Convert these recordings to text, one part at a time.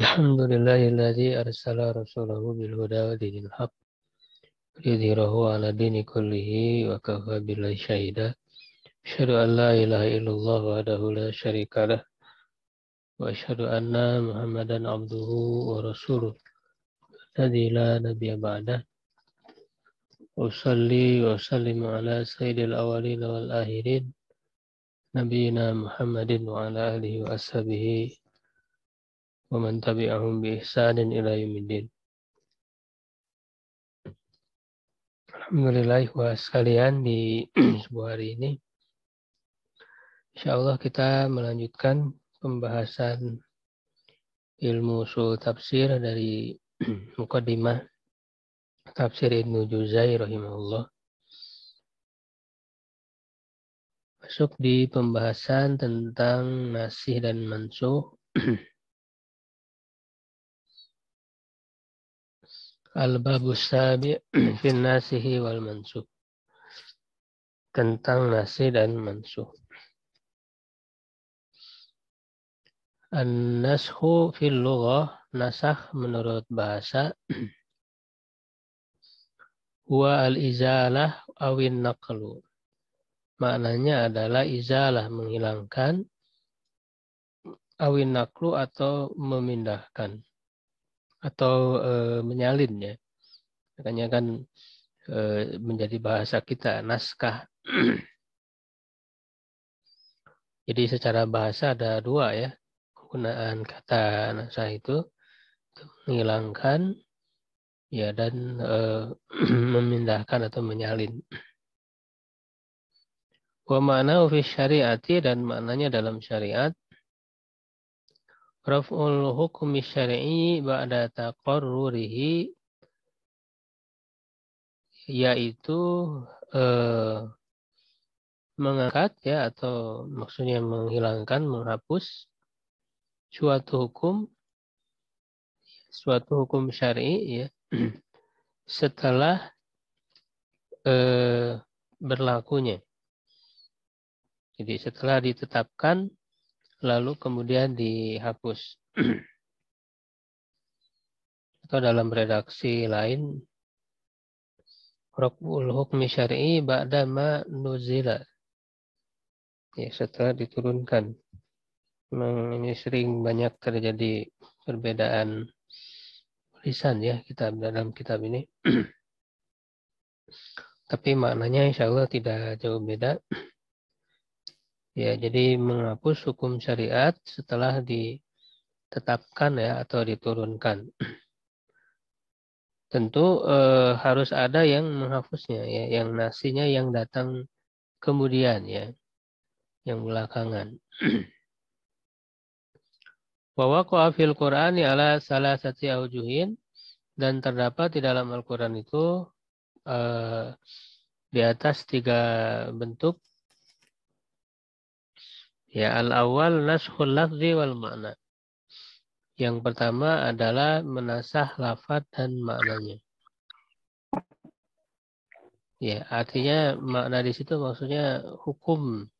الحمد لله الذي أرسل رسوله بالهدى ودين الحق ليظهره على الدين كله وكفى بالله شهيدا أشهد أن لا إله إلا الله وحده لا شريك له وأشهد أن محمدا عبده ورسوله الذي لا نبي بعده أصلي وأسلم على سيد الأولين والآخرين نبينا محمد وعلى آله وأصحابه ومن تبعهم بإحسان إلى يوم الدين. Alhamdulillah buat sekalian di sebuah hari ini. Insya Allah kita melanjutkan pembahasan ilmu usul tafsir dari Mukaddimah Tafsir Ibnu Juzai rahimahullah. Masuk di pembahasan tentang nasih dan mansuh Al-Babu Sabi fin Nasihi wal Mansuh. Tentang nasi dan mansuh. An-nashu fil lughah, nasah menurut bahasa huwa al-izalah awin naqlu. Maknanya adalah izalah menghilangkan awin naqlu atau memindahkan atau e, menyalin ya. Makanya kan e, menjadi bahasa kita naskah. Jadi secara bahasa ada dua ya. Penggunaan kata naskah itu menghilangkan ya dan e, memindahkan atau menyalin. Wa makna syariati dan maknanya dalam syariat raf'ul hukmi syar'i ba'da taqarrurihi yaitu eh, mengangkat ya atau maksudnya menghilangkan menghapus suatu hukum suatu hukum syar'i ya setelah eh, berlakunya jadi setelah ditetapkan lalu kemudian dihapus. Atau dalam redaksi lain, Rokbul hukmi syari'i ba'dama nuzila. Ya, setelah diturunkan. Memang ini sering banyak terjadi perbedaan tulisan ya kitab dalam kitab ini. Tapi maknanya insya Allah tidak jauh beda. Ya, jadi menghapus hukum syariat setelah ditetapkan ya atau diturunkan. Tentu eh, harus ada yang menghapusnya ya, yang nasinya yang datang kemudian ya, yang belakangan. Bahwa koafil Qur'an ala salah satu aujuhin dan terdapat di dalam Al-Quran itu eh, di atas tiga bentuk Ya, al awal nashul lafzi wal makna. Yang pertama adalah menasah lafat dan maknanya. Ya, artinya makna di situ maksudnya hukum.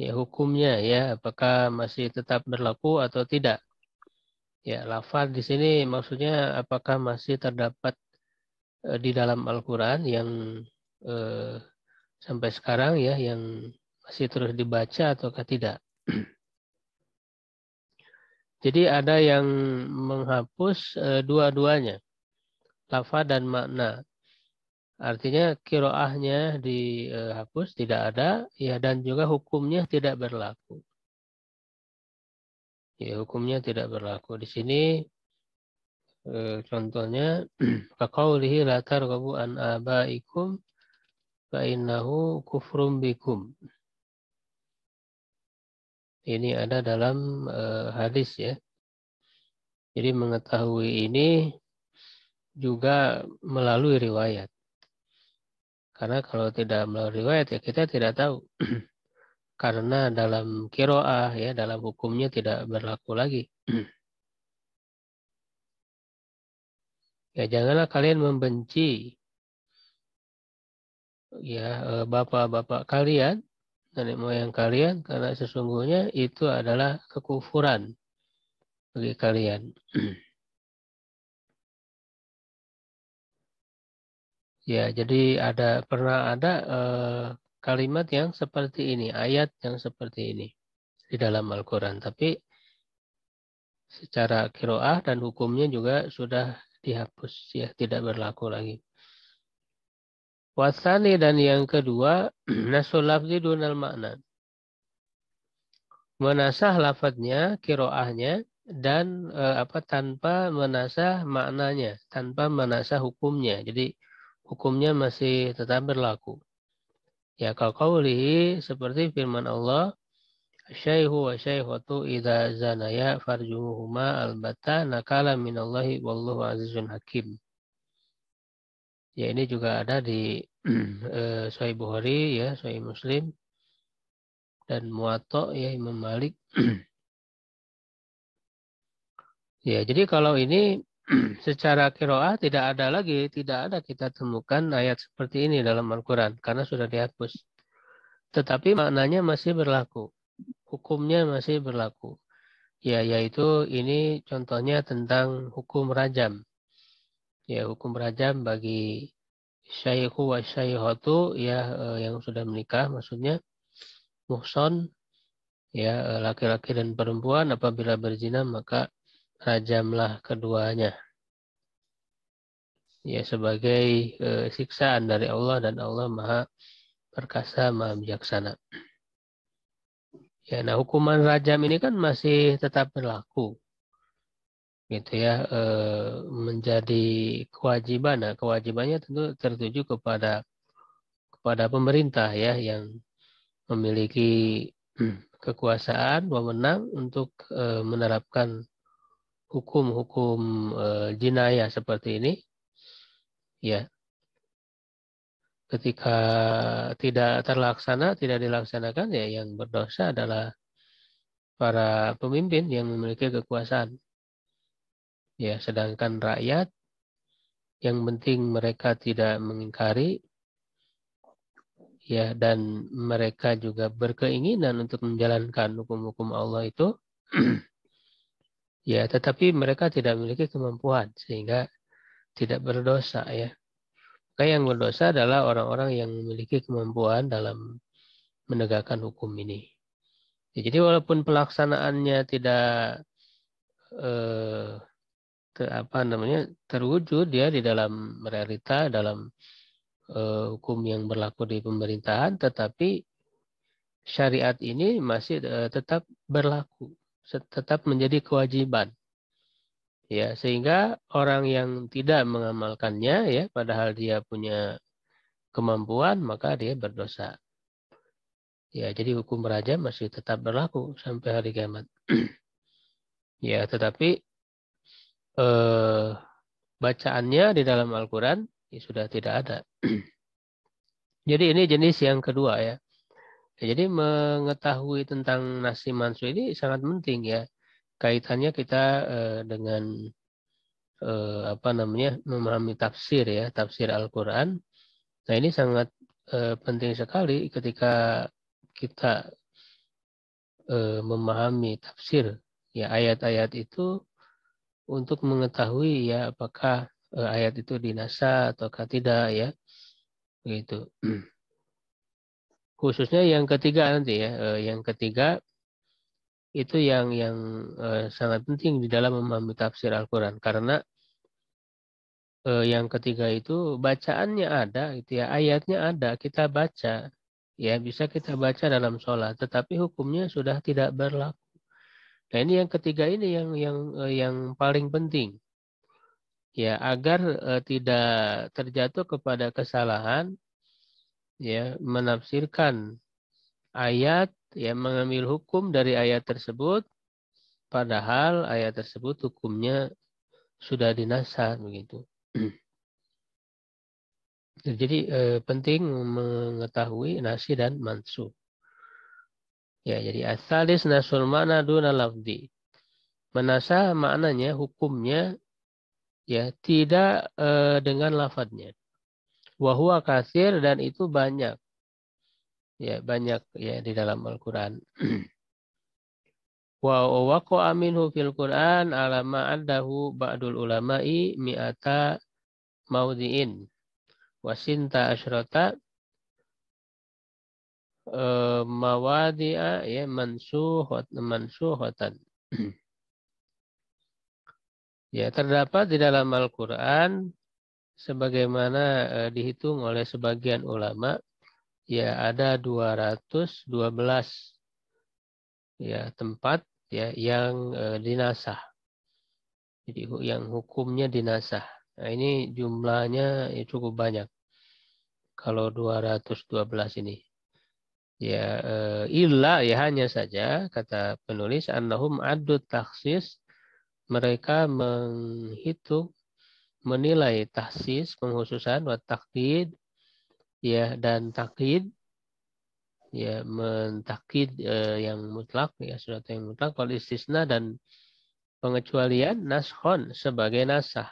Ya, hukumnya ya, apakah masih tetap berlaku atau tidak. Ya, lafaz di sini maksudnya apakah masih terdapat eh, di dalam Al-Qur'an yang eh, sampai sekarang ya yang masih terus dibaca ataukah tidak. Jadi ada yang menghapus eh, dua-duanya, lafaz dan makna. Artinya kiroahnya dihapus eh, tidak ada, ya dan juga hukumnya tidak berlaku. Ya hukumnya tidak berlaku. Di sini eh, contohnya faqaulihi la targhabu an abaikum fa kufrum bikum ini ada dalam uh, hadis ya. Jadi mengetahui ini juga melalui riwayat. Karena kalau tidak melalui riwayat ya kita tidak tahu. Karena dalam kiroah ya dalam hukumnya tidak berlaku lagi. ya janganlah kalian membenci ya eh, bapak-bapak kalian nenek moyang kalian karena sesungguhnya itu adalah kekufuran bagi kalian. ya, jadi ada pernah ada eh, kalimat yang seperti ini, ayat yang seperti ini di dalam Al-Qur'an, tapi secara kiroah dan hukumnya juga sudah dihapus ya, tidak berlaku lagi. Wasani dan yang kedua nasul lafzi dunal makna. Menasah lafadznya, kiroahnya dan e, apa tanpa menasah maknanya, tanpa menasah hukumnya. Jadi hukumnya masih tetap berlaku. Ya kalau kaulihi seperti firman Allah Syaihu wa syaikhatu idza zanaya farjumuhuma albata nakala minallahi wallahu azizun hakim. Ya ini juga ada di Hmm. Sahih eh, Bukhari ya, Sahih Muslim dan Muwatta ya Imam Malik. ya, jadi kalau ini secara kiroah tidak ada lagi, tidak ada kita temukan ayat seperti ini dalam Al-Quran karena sudah dihapus. Tetapi maknanya masih berlaku, hukumnya masih berlaku. Ya, yaitu ini contohnya tentang hukum rajam. Ya, hukum rajam bagi syaihu wa syaihatu ya eh, yang sudah menikah maksudnya muhson ya eh, laki-laki dan perempuan apabila berzina maka rajamlah keduanya ya sebagai eh, siksaan dari Allah dan Allah Maha perkasa Maha bijaksana ya nah hukuman rajam ini kan masih tetap berlaku gitu ya e, menjadi kewajiban. Nah, kewajibannya tentu tertuju kepada kepada pemerintah ya yang memiliki kekuasaan wewenang untuk e, menerapkan hukum-hukum e, jinayah seperti ini. Ya. Ketika tidak terlaksana, tidak dilaksanakan ya yang berdosa adalah para pemimpin yang memiliki kekuasaan. Ya, sedangkan rakyat yang penting mereka tidak mengingkari ya dan mereka juga berkeinginan untuk menjalankan hukum-hukum Allah itu ya tetapi mereka tidak memiliki kemampuan sehingga tidak berdosa ya maka yang berdosa adalah orang-orang yang memiliki kemampuan dalam menegakkan hukum ini ya, jadi walaupun pelaksanaannya tidak eh, ter, apa namanya terwujud ya di dalam realita dalam uh, hukum yang berlaku di pemerintahan tetapi syariat ini masih uh, tetap berlaku tetap menjadi kewajiban ya sehingga orang yang tidak mengamalkannya ya padahal dia punya kemampuan maka dia berdosa ya jadi hukum raja masih tetap berlaku sampai hari kiamat ya tetapi eh, bacaannya di dalam Al-Quran ya sudah tidak ada. Jadi ini jenis yang kedua ya. jadi mengetahui tentang nasi mansu ini sangat penting ya. Kaitannya kita eh, dengan eh, apa namanya memahami tafsir ya, tafsir Al-Quran. Nah ini sangat eh, penting sekali ketika kita eh, memahami tafsir ya ayat-ayat itu untuk mengetahui ya apakah eh, ayat itu dinasa ataukah tidak ya begitu khususnya yang ketiga nanti ya eh, yang ketiga itu yang yang eh, sangat penting di dalam memahami tafsir Al-Quran karena yang ketiga itu bacaannya ada itu ya ayatnya ada kita baca ya bisa kita baca dalam sholat tetapi hukumnya sudah tidak berlaku Nah ini yang ketiga ini yang yang eh, yang paling penting ya agar eh, tidak terjatuh kepada kesalahan ya menafsirkan ayat yang mengambil hukum dari ayat tersebut padahal ayat tersebut hukumnya sudah dinasah begitu. Jadi eh, penting mengetahui nasi dan mansuh. Ya, jadi asalis nasul mana duna lafdi. Menasa maknanya, hukumnya, ya tidak e, dengan lafadnya. Wahua kasir dan itu banyak. Ya, banyak ya di dalam Al-Quran. Wa waqo aminhu fil Quran alama andahu ba'dul ulama'i mi'ata maudhi'in. Wasinta asyrata Eh, mawadi'a ya mansuhat mansuhatan. ya, terdapat di dalam Al-Qur'an sebagaimana uh, dihitung oleh sebagian ulama ya ada 212 ya tempat ya yang uh, dinasah. Jadi yang hukumnya dinasah. Nah, ini jumlahnya ya, cukup banyak. Kalau 212 ini. Ya, eh, illa ya hanya saja kata penulis annahum addu taksis mereka menghitung menilai taksis penghususan wa taklid ya dan taklid ya mentakid uh, eh, yang mutlak ya surat yang mutlak kalau istisna dan pengecualian nashon sebagai nasah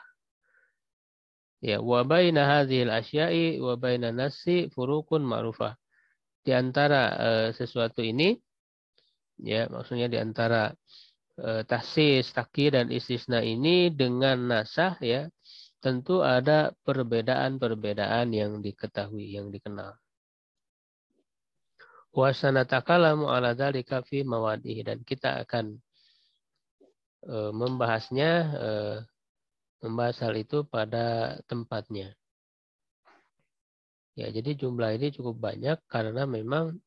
ya wa baina hadhil asya'i wa baina nasi furukun ma'rufah di antara uh, sesuatu ini ya maksudnya di antara uh, eh, tahsis, takir dan istisna ini dengan nasah ya tentu ada perbedaan-perbedaan yang diketahui, yang dikenal. takalamu ala dzalika fi mawadihi dan kita akan eh, membahasnya membahas hal itu pada tempatnya. Ya, jadi jumlah ini cukup banyak karena memang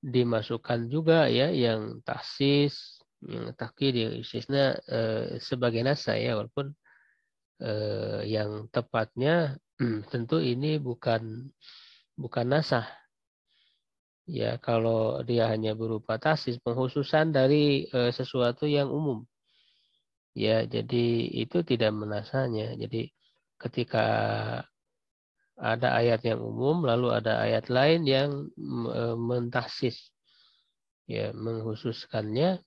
dimasukkan juga ya yang taksis, yang takdir di istisna eh, sebagai nasa ya walaupun eh, yang tepatnya tentu ini bukan bukan nasa ya kalau dia hanya berupa tasis penghususan dari eh, sesuatu yang umum ya jadi itu tidak menasanya jadi ketika ada ayat yang umum lalu ada ayat lain yang e, mentasis, ya menghususkannya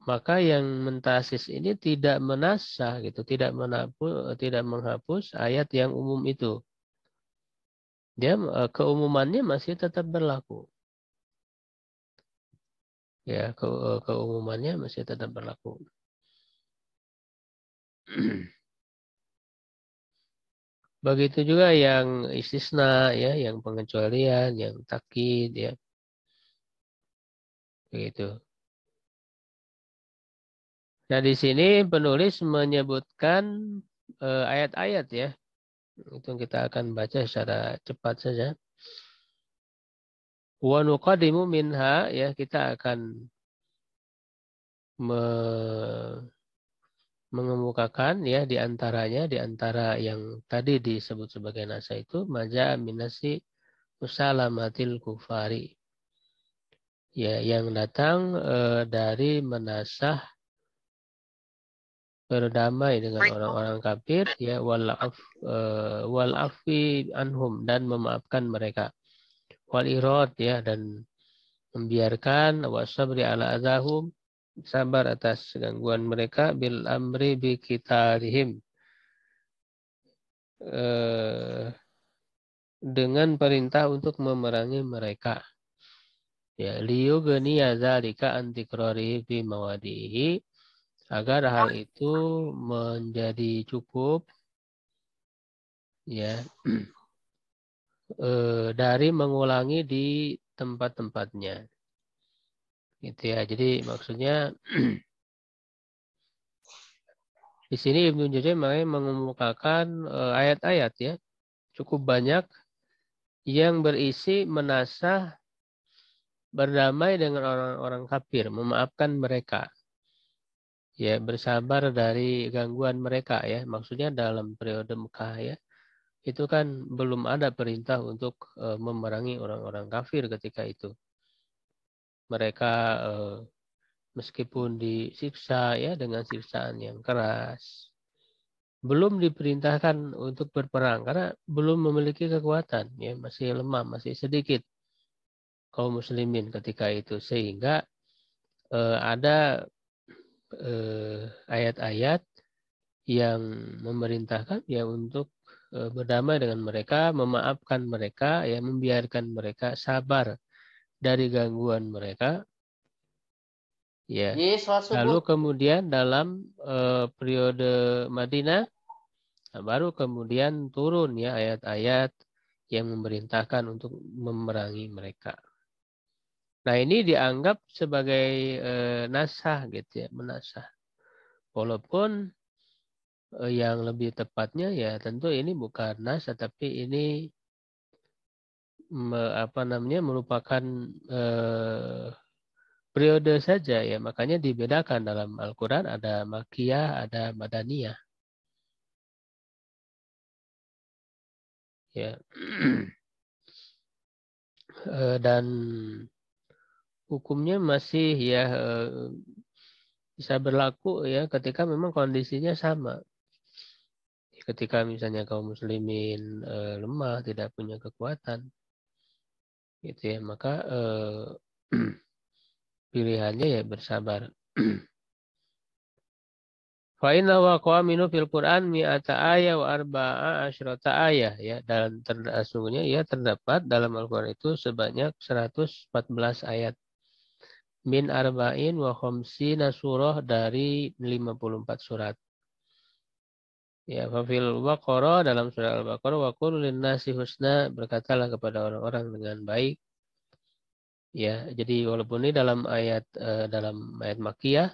maka yang mentasis ini tidak menasah gitu tidak menapus, e, tidak menghapus ayat yang umum itu dia e, keumumannya masih tetap berlaku ya ke, keumumannya masih tetap berlaku Begitu juga yang istisna ya, yang pengecualian, yang takid, ya. Begitu. Nah, di sini penulis menyebutkan eh, ayat-ayat eh, ya. Itu kita akan baca secara cepat saja. Wa nuqadimu minha ya, kita akan me mengemukakan ya di antaranya di antara yang tadi disebut sebagai nasa itu maja minasi usalamatil kufari ya yang datang e, dari menasah berdamai dengan orang-orang kafir ya walaf e, eh, walafi anhum dan memaafkan mereka wal ya dan membiarkan wasabri ala azahum sabar atas gangguan mereka bil amri bi kita eh, dengan perintah untuk memerangi mereka ya liu geni azalika antikrori bi mawadihi agar hal itu menjadi cukup ya eh, dari mengulangi di tempat-tempatnya gitu ya. Jadi maksudnya di sini Ibnu Jarir mulai mengemukakan eh, ayat-ayat ya cukup banyak yang berisi menasah berdamai dengan orang-orang kafir, memaafkan mereka. Ya, bersabar dari gangguan mereka ya. Maksudnya dalam periode Mekah ya. Itu kan belum ada perintah untuk eh, memerangi orang-orang kafir ketika itu mereka eh, meskipun disiksa ya dengan siksaan yang keras belum diperintahkan untuk berperang karena belum memiliki kekuatan ya masih lemah masih sedikit kaum muslimin ketika itu sehingga eh, ada eh, ayat-ayat eh, yang memerintahkan ya untuk eh, berdamai dengan mereka, memaafkan mereka, ya membiarkan mereka sabar dari gangguan mereka ya lalu kemudian dalam uh, periode Madinah nah baru kemudian turun ya ayat-ayat yang memerintahkan untuk memerangi mereka. Nah ini dianggap sebagai uh, nasah gitu ya, menasah. Walaupun uh, yang lebih tepatnya ya tentu ini bukan nasah, tapi ini me, apa namanya merupakan eh, periode saja ya makanya dibedakan dalam Al-Qur'an ada makiyah ada madaniyah ya eh, dan hukumnya masih ya eh, bisa berlaku ya ketika memang kondisinya sama ketika misalnya kaum muslimin eh, lemah tidak punya kekuatan gitu ya maka eh, pilihannya ya bersabar Fa'inna waqa'a minu fil Qur'an mi'ata ayah wa arba'a asyrata ayah. Ya, dalam terasungnya eh, ia ya, terdapat dalam Al-Quran itu sebanyak 114 ayat. Min arba'in wa khomsi surah dari 54 surat. Ya, fafil Baqarah dalam surah Al-Baqarah wa linnasi husna berkatalah kepada orang-orang dengan baik. Ya, jadi walaupun ini dalam ayat uh, dalam ayat Makiyah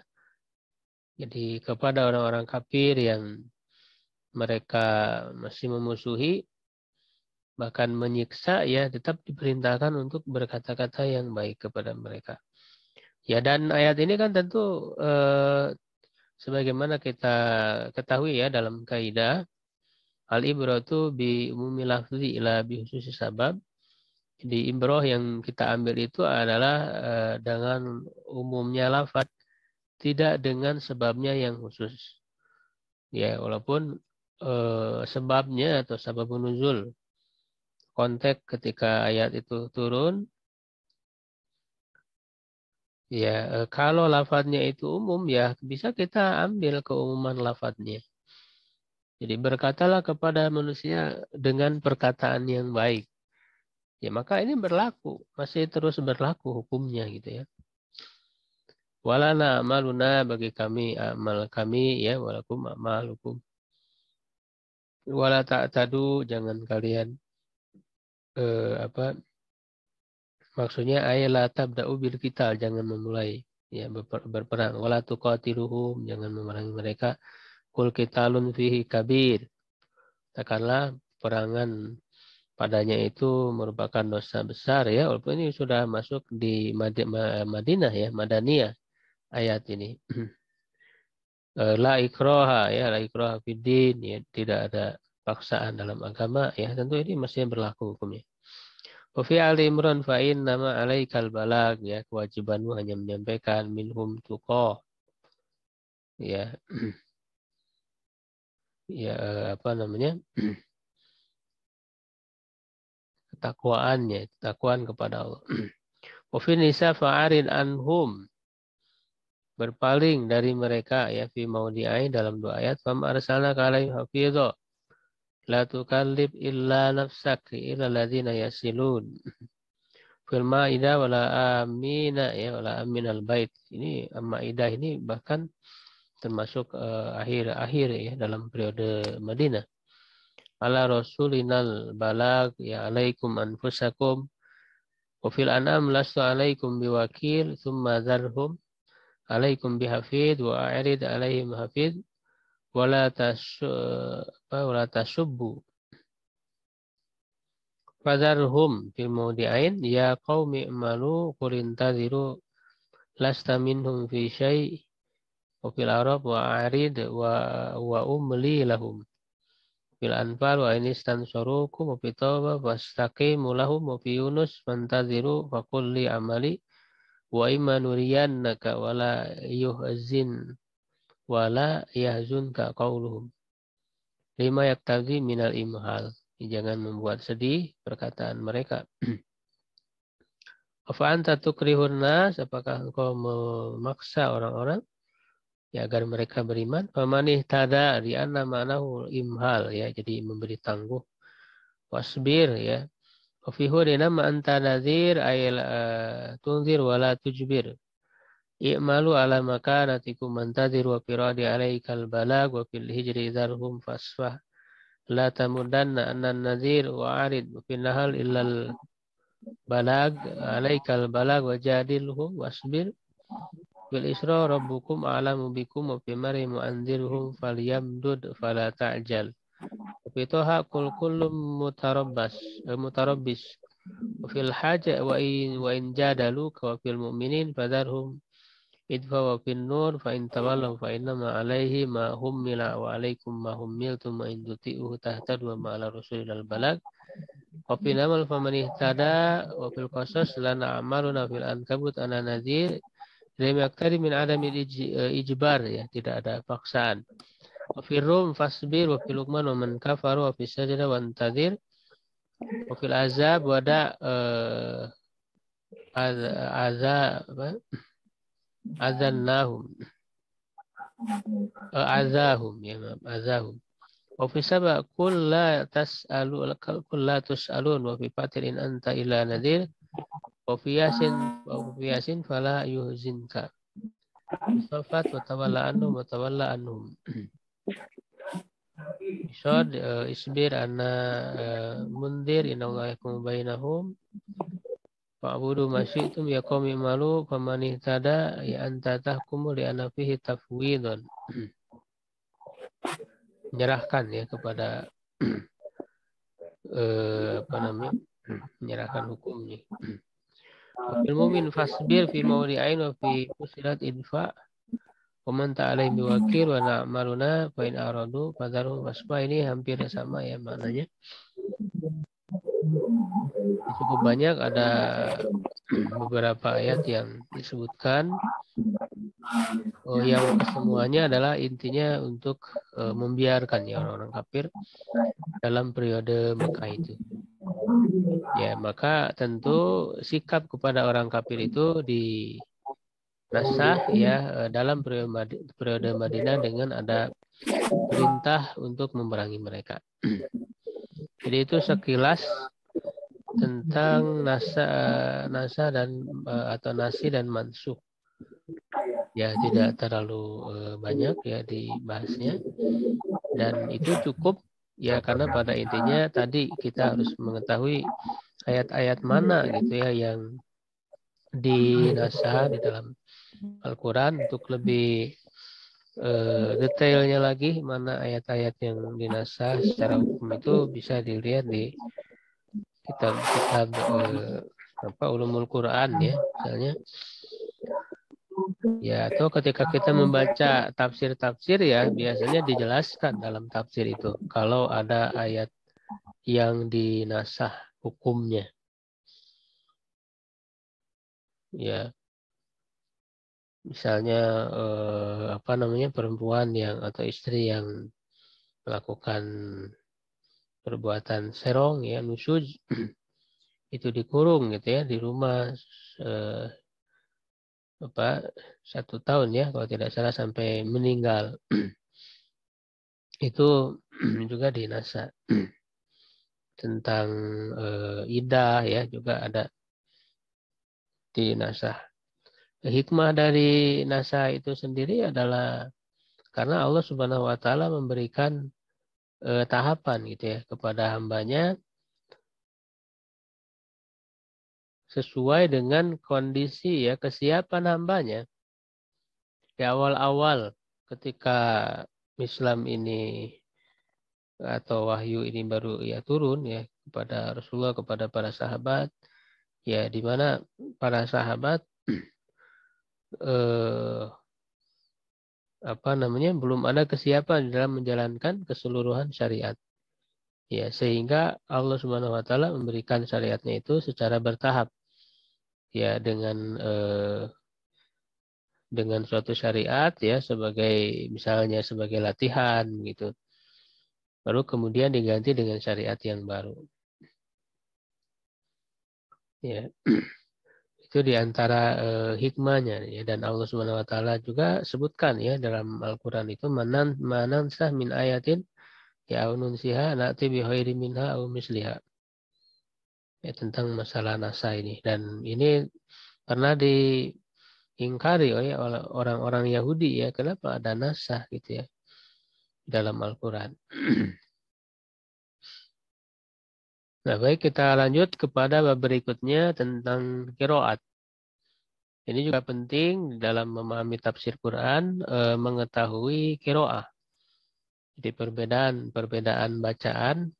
jadi kepada orang-orang kafir yang mereka masih memusuhi bahkan menyiksa ya tetap diperintahkan untuk berkata-kata yang baik kepada mereka. Ya dan ayat ini kan tentu eh, sebagaimana kita ketahui ya dalam kaidah al itu bi umumi lafzi bi khususi sabab di ibroh yang kita ambil itu adalah eh, dengan umumnya lafat tidak dengan sebabnya yang khusus ya walaupun eh, sebabnya atau sebab nuzul konteks ketika ayat itu turun Ya, eh, kalau lafadznya itu umum ya bisa kita ambil keumuman lafadznya. Jadi berkatalah kepada manusia dengan perkataan yang baik. Ya, maka ini berlaku, masih terus berlaku hukumnya gitu ya. Walana amaluna bagi kami amal kami ya walakum amalukum. Wala tak tadu jangan kalian eh, apa Maksudnya ayat tabda'u bil qital, jangan memulai ya berper berperang. Wala tuqatiluhum, jangan memerangi mereka. Kul qitalun fihi kabir. Katakanlah perangan padanya itu merupakan dosa besar ya walaupun ini sudah masuk di Mad Madinah ya Madaniyah ayat ini eh, la ikroha ya la ikroha fidin ya tidak ada paksaan dalam agama ya tentu ini masih berlaku hukumnya Wafi ali imran fa'in nama alaikal balag ya kewajibanmu hanya menyampaikan minhum tuko Ya. ya eh, apa namanya? ketakwaannya, ketakwaan kepada Allah. Wafi nisa fa'arin anhum berpaling dari mereka ya fi mau dalam dua ayat fam arsalna kalaihim hafizah La tukallib illa nafsak ila ladhina yasilun. Fil maida wala amina ya wala amin al bait. Ini ma'idah ini bahkan termasuk eh, akhir-akhir uh, ya dalam periode Madinah. Ala rasulinal balag ya alaikum anfusakum wa fil an'am lastu alaikum biwakil thumma dharhum alaikum bihafid wa a'rid alaihim hafid wala tasu wala tasubbu fadharhum fil ain ya qaumi malu qurintaziru lasta minhum fi syai wa fil arab wa arid wa wa umli lahum fil anfal wa inistan sorukum wa fitoba fastaqimu lahum wa fi yunus fantadhiru fa li amali wa imanuriyan naka wala yuhzin wala ka qauluhum lima yaktazi minal imhal jangan membuat sedih perkataan mereka Afa'anta tukrihun nas, apakah engkau memaksa orang-orang ya agar mereka beriman? Famanih tada di anna ma'nahu imhal ya, jadi memberi tangguh. Wasbir ya. Wa fi hudina ma anta nadhir eh, tunzir wala tujbir. I'malu ala makanatikum mantadir wa firadi alaikal balag wa fil hijri darhum fasfah. La tamudanna annan nadhir wa arid wa fil illal balag alaikal balag wa jadilhum wasbir. Bil isra rabbukum alamu bikum wa bimari mu'anzirhum falyamdud fala ta'jal. toha kul kullum mutarabbas, eh, mutarabbis. Fil haja wa in, wa in jadalu wa fil mu'minin fadarhum idfa wa fin nur fa in tawallaw fa inna ma alaihi ma mila wa alaikum ma hummiltum ma in tuti'uhu tahtadu wa ma ala rasulil balag wa fin amal fa man ihtada wa fil qasas lana a'maluna fil ankabut ana nazir lam yaktari min adami eh, ijbar ya tidak ada paksaan wa fil rum fasbir wa fil luqman wa man kafaru wa fil sajda wa antadir wa fil azab wa da eh, azab أذلناهم أذاهم يا إمام أذاهم وفي سبع كل لا تسألوا كل لا تسألون وفي فاتر إن أنت إلا نذير وفي ياسين وفي ياسين فلا يهزنك صفات وتولى عنهم وتولى عنهم شاد اسبير آه، أن آه، منذر إن الله يكون بينهم Fa'budu masyitum ya qawmi malu pamanih tada ya anta tahkumu li anafihi tafwidun. Menyerahkan ya kepada eh, apa namanya? menyerahkan hukumnya. Fil mu'min fasbir fi ain wa fi usilat infa' wa man ta'ala biwakil wa na'maluna fa'in aradu waspa ini hampir sama ya maknanya cukup banyak ada beberapa ayat yang disebutkan oh, yang semuanya adalah intinya untuk uh, membiarkan ya orang-orang kafir dalam periode Mekah itu. Ya, maka tentu sikap kepada orang kafir itu di nasah ya e, dalam periode Madinah, periode Madinah dengan ada perintah untuk memerangi mereka. Jadi itu sekilas tentang nasa nasa dan eh, atau nasi dan mansuh ya tidak terlalu eh, banyak ya dibahasnya dan itu cukup ya karena pada intinya tadi kita harus mengetahui ayat-ayat mana gitu ya yang di nasa di dalam Al-Quran untuk lebih eh, detailnya lagi mana ayat-ayat yang dinasah secara hukum itu bisa dilihat di kita kitab eh, apa ulumul Quran ya misalnya ya atau ketika kita membaca tafsir-tafsir ya biasanya dijelaskan dalam tafsir itu kalau ada ayat yang dinasah hukumnya ya misalnya eh, apa namanya perempuan yang atau istri yang melakukan perbuatan serong ya nusuj itu dikurung gitu ya di rumah eh, apa satu tahun ya kalau tidak salah sampai meninggal itu juga di NASA tentang eh, idah ya juga ada di NASA hikmah dari NASA itu sendiri adalah karena Allah Subhanahu wa taala memberikan eh, tahapan gitu ya kepada hambanya sesuai dengan kondisi ya kesiapan hambanya di awal-awal ketika Islam ini atau wahyu ini baru ya turun ya kepada Rasulullah kepada para sahabat ya di mana para sahabat eh, apa namanya belum ada kesiapan dalam menjalankan keseluruhan syariat. Ya, sehingga Allah Subhanahu wa taala memberikan syariatnya itu secara bertahap. Ya, dengan eh, dengan suatu syariat ya sebagai misalnya sebagai latihan gitu. Baru kemudian diganti dengan syariat yang baru. Ya. itu diantara uh, eh, hikmahnya ya dan Allah Subhanahu Wa Taala juga sebutkan ya dalam Al-Quran itu manan manansah min ayatin ya siha nati bihoiri minha au misliha ya tentang masalah nasa ini dan ini pernah diingkari oleh orang-orang Yahudi ya kenapa ada nasa gitu ya dalam Al-Quran Nah, baik kita lanjut kepada bab berikutnya tentang kiroat. Ini juga penting dalam memahami tafsir Quran e, mengetahui kiroah. Jadi perbedaan perbedaan bacaan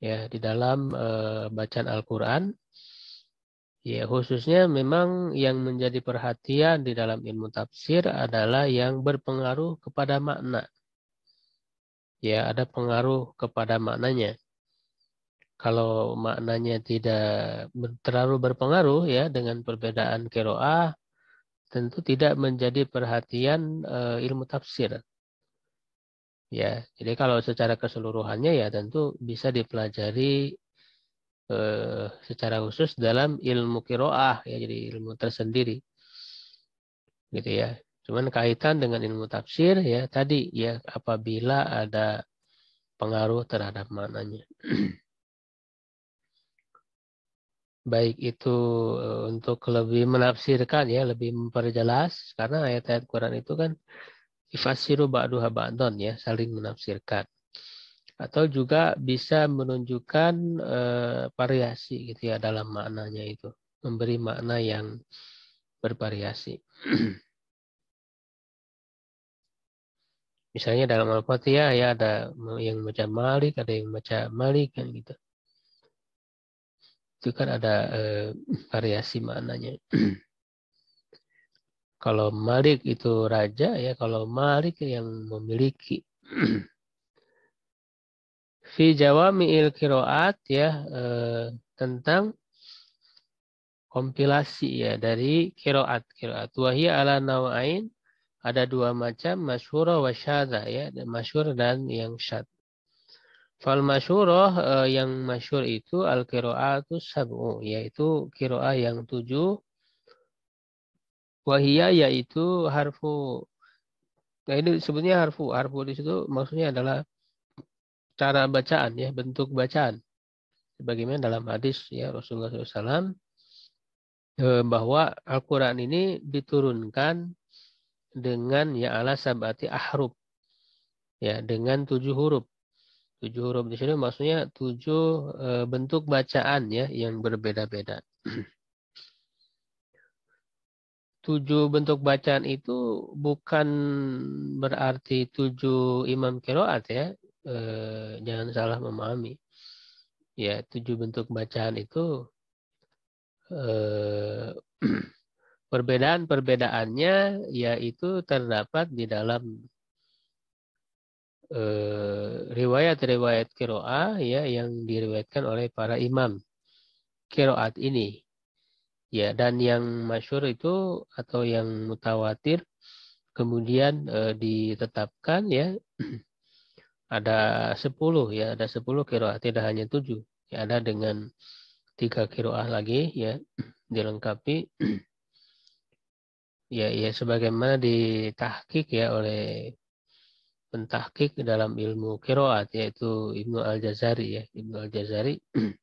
ya di dalam e, bacaan Al-Quran. Ya khususnya memang yang menjadi perhatian di dalam ilmu tafsir adalah yang berpengaruh kepada makna. Ya ada pengaruh kepada maknanya kalau maknanya tidak terlalu berpengaruh ya dengan perbedaan keroah, tentu tidak menjadi perhatian e, ilmu tafsir. Ya, jadi kalau secara keseluruhannya ya tentu bisa dipelajari e, secara khusus dalam ilmu kiroah ya, jadi ilmu tersendiri, gitu ya. Cuman kaitan dengan ilmu tafsir ya tadi ya apabila ada pengaruh terhadap maknanya. baik itu eh, untuk lebih menafsirkan ya, lebih memperjelas karena ayat-ayat Quran itu kan ifasiru ba'duha ba'don ya, saling menafsirkan. Atau juga bisa menunjukkan uh, variasi gitu ya dalam maknanya itu, memberi makna yang bervariasi. Misalnya dalam Al-Fatihah ya ada yang baca Malik, ada yang baca Malik kan gitu itu kan ada eh, variasi maknanya. kalau Malik itu raja ya, kalau Malik yang memiliki. Fi jawami'il kiroat ya eh, tentang kompilasi ya dari kiroat kiroat. Wahia ala nawain ada dua macam masyhur wa syadha ya masyhur dan yang syad Fal masyurah eh, yang masyur itu al itu sab'u yaitu qiraah yang tujuh wahia yaitu harfu nah ini sebenarnya harfu harfu di situ maksudnya adalah cara bacaan ya bentuk bacaan sebagaimana dalam hadis ya Rasulullah SAW eh, bahwa Al-Quran ini diturunkan dengan ya ala sabati ahruf ya dengan tujuh huruf Tujuh huruf di sini maksudnya tujuh e, bentuk bacaan ya yang berbeda-beda. tujuh bentuk bacaan itu bukan berarti tujuh imam kiroat ya. E, jangan salah memahami. Ya, tujuh bentuk bacaan itu e, perbedaan-perbedaannya yaitu terdapat di dalam Eh, riwayat-riwayat kiroah ya yang diriwayatkan oleh para imam kiroat ini ya dan yang masyur itu atau yang mutawatir kemudian e, ditetapkan ya ada sepuluh ya ada 10 kiroah tidak hanya tujuh ya ada dengan tiga kiroah lagi ya dilengkapi ya ya sebagaimana ditahkik ya oleh pentahkik dalam ilmu kiroat yaitu Ibnu Al Jazari ya Ibnu Al Jazari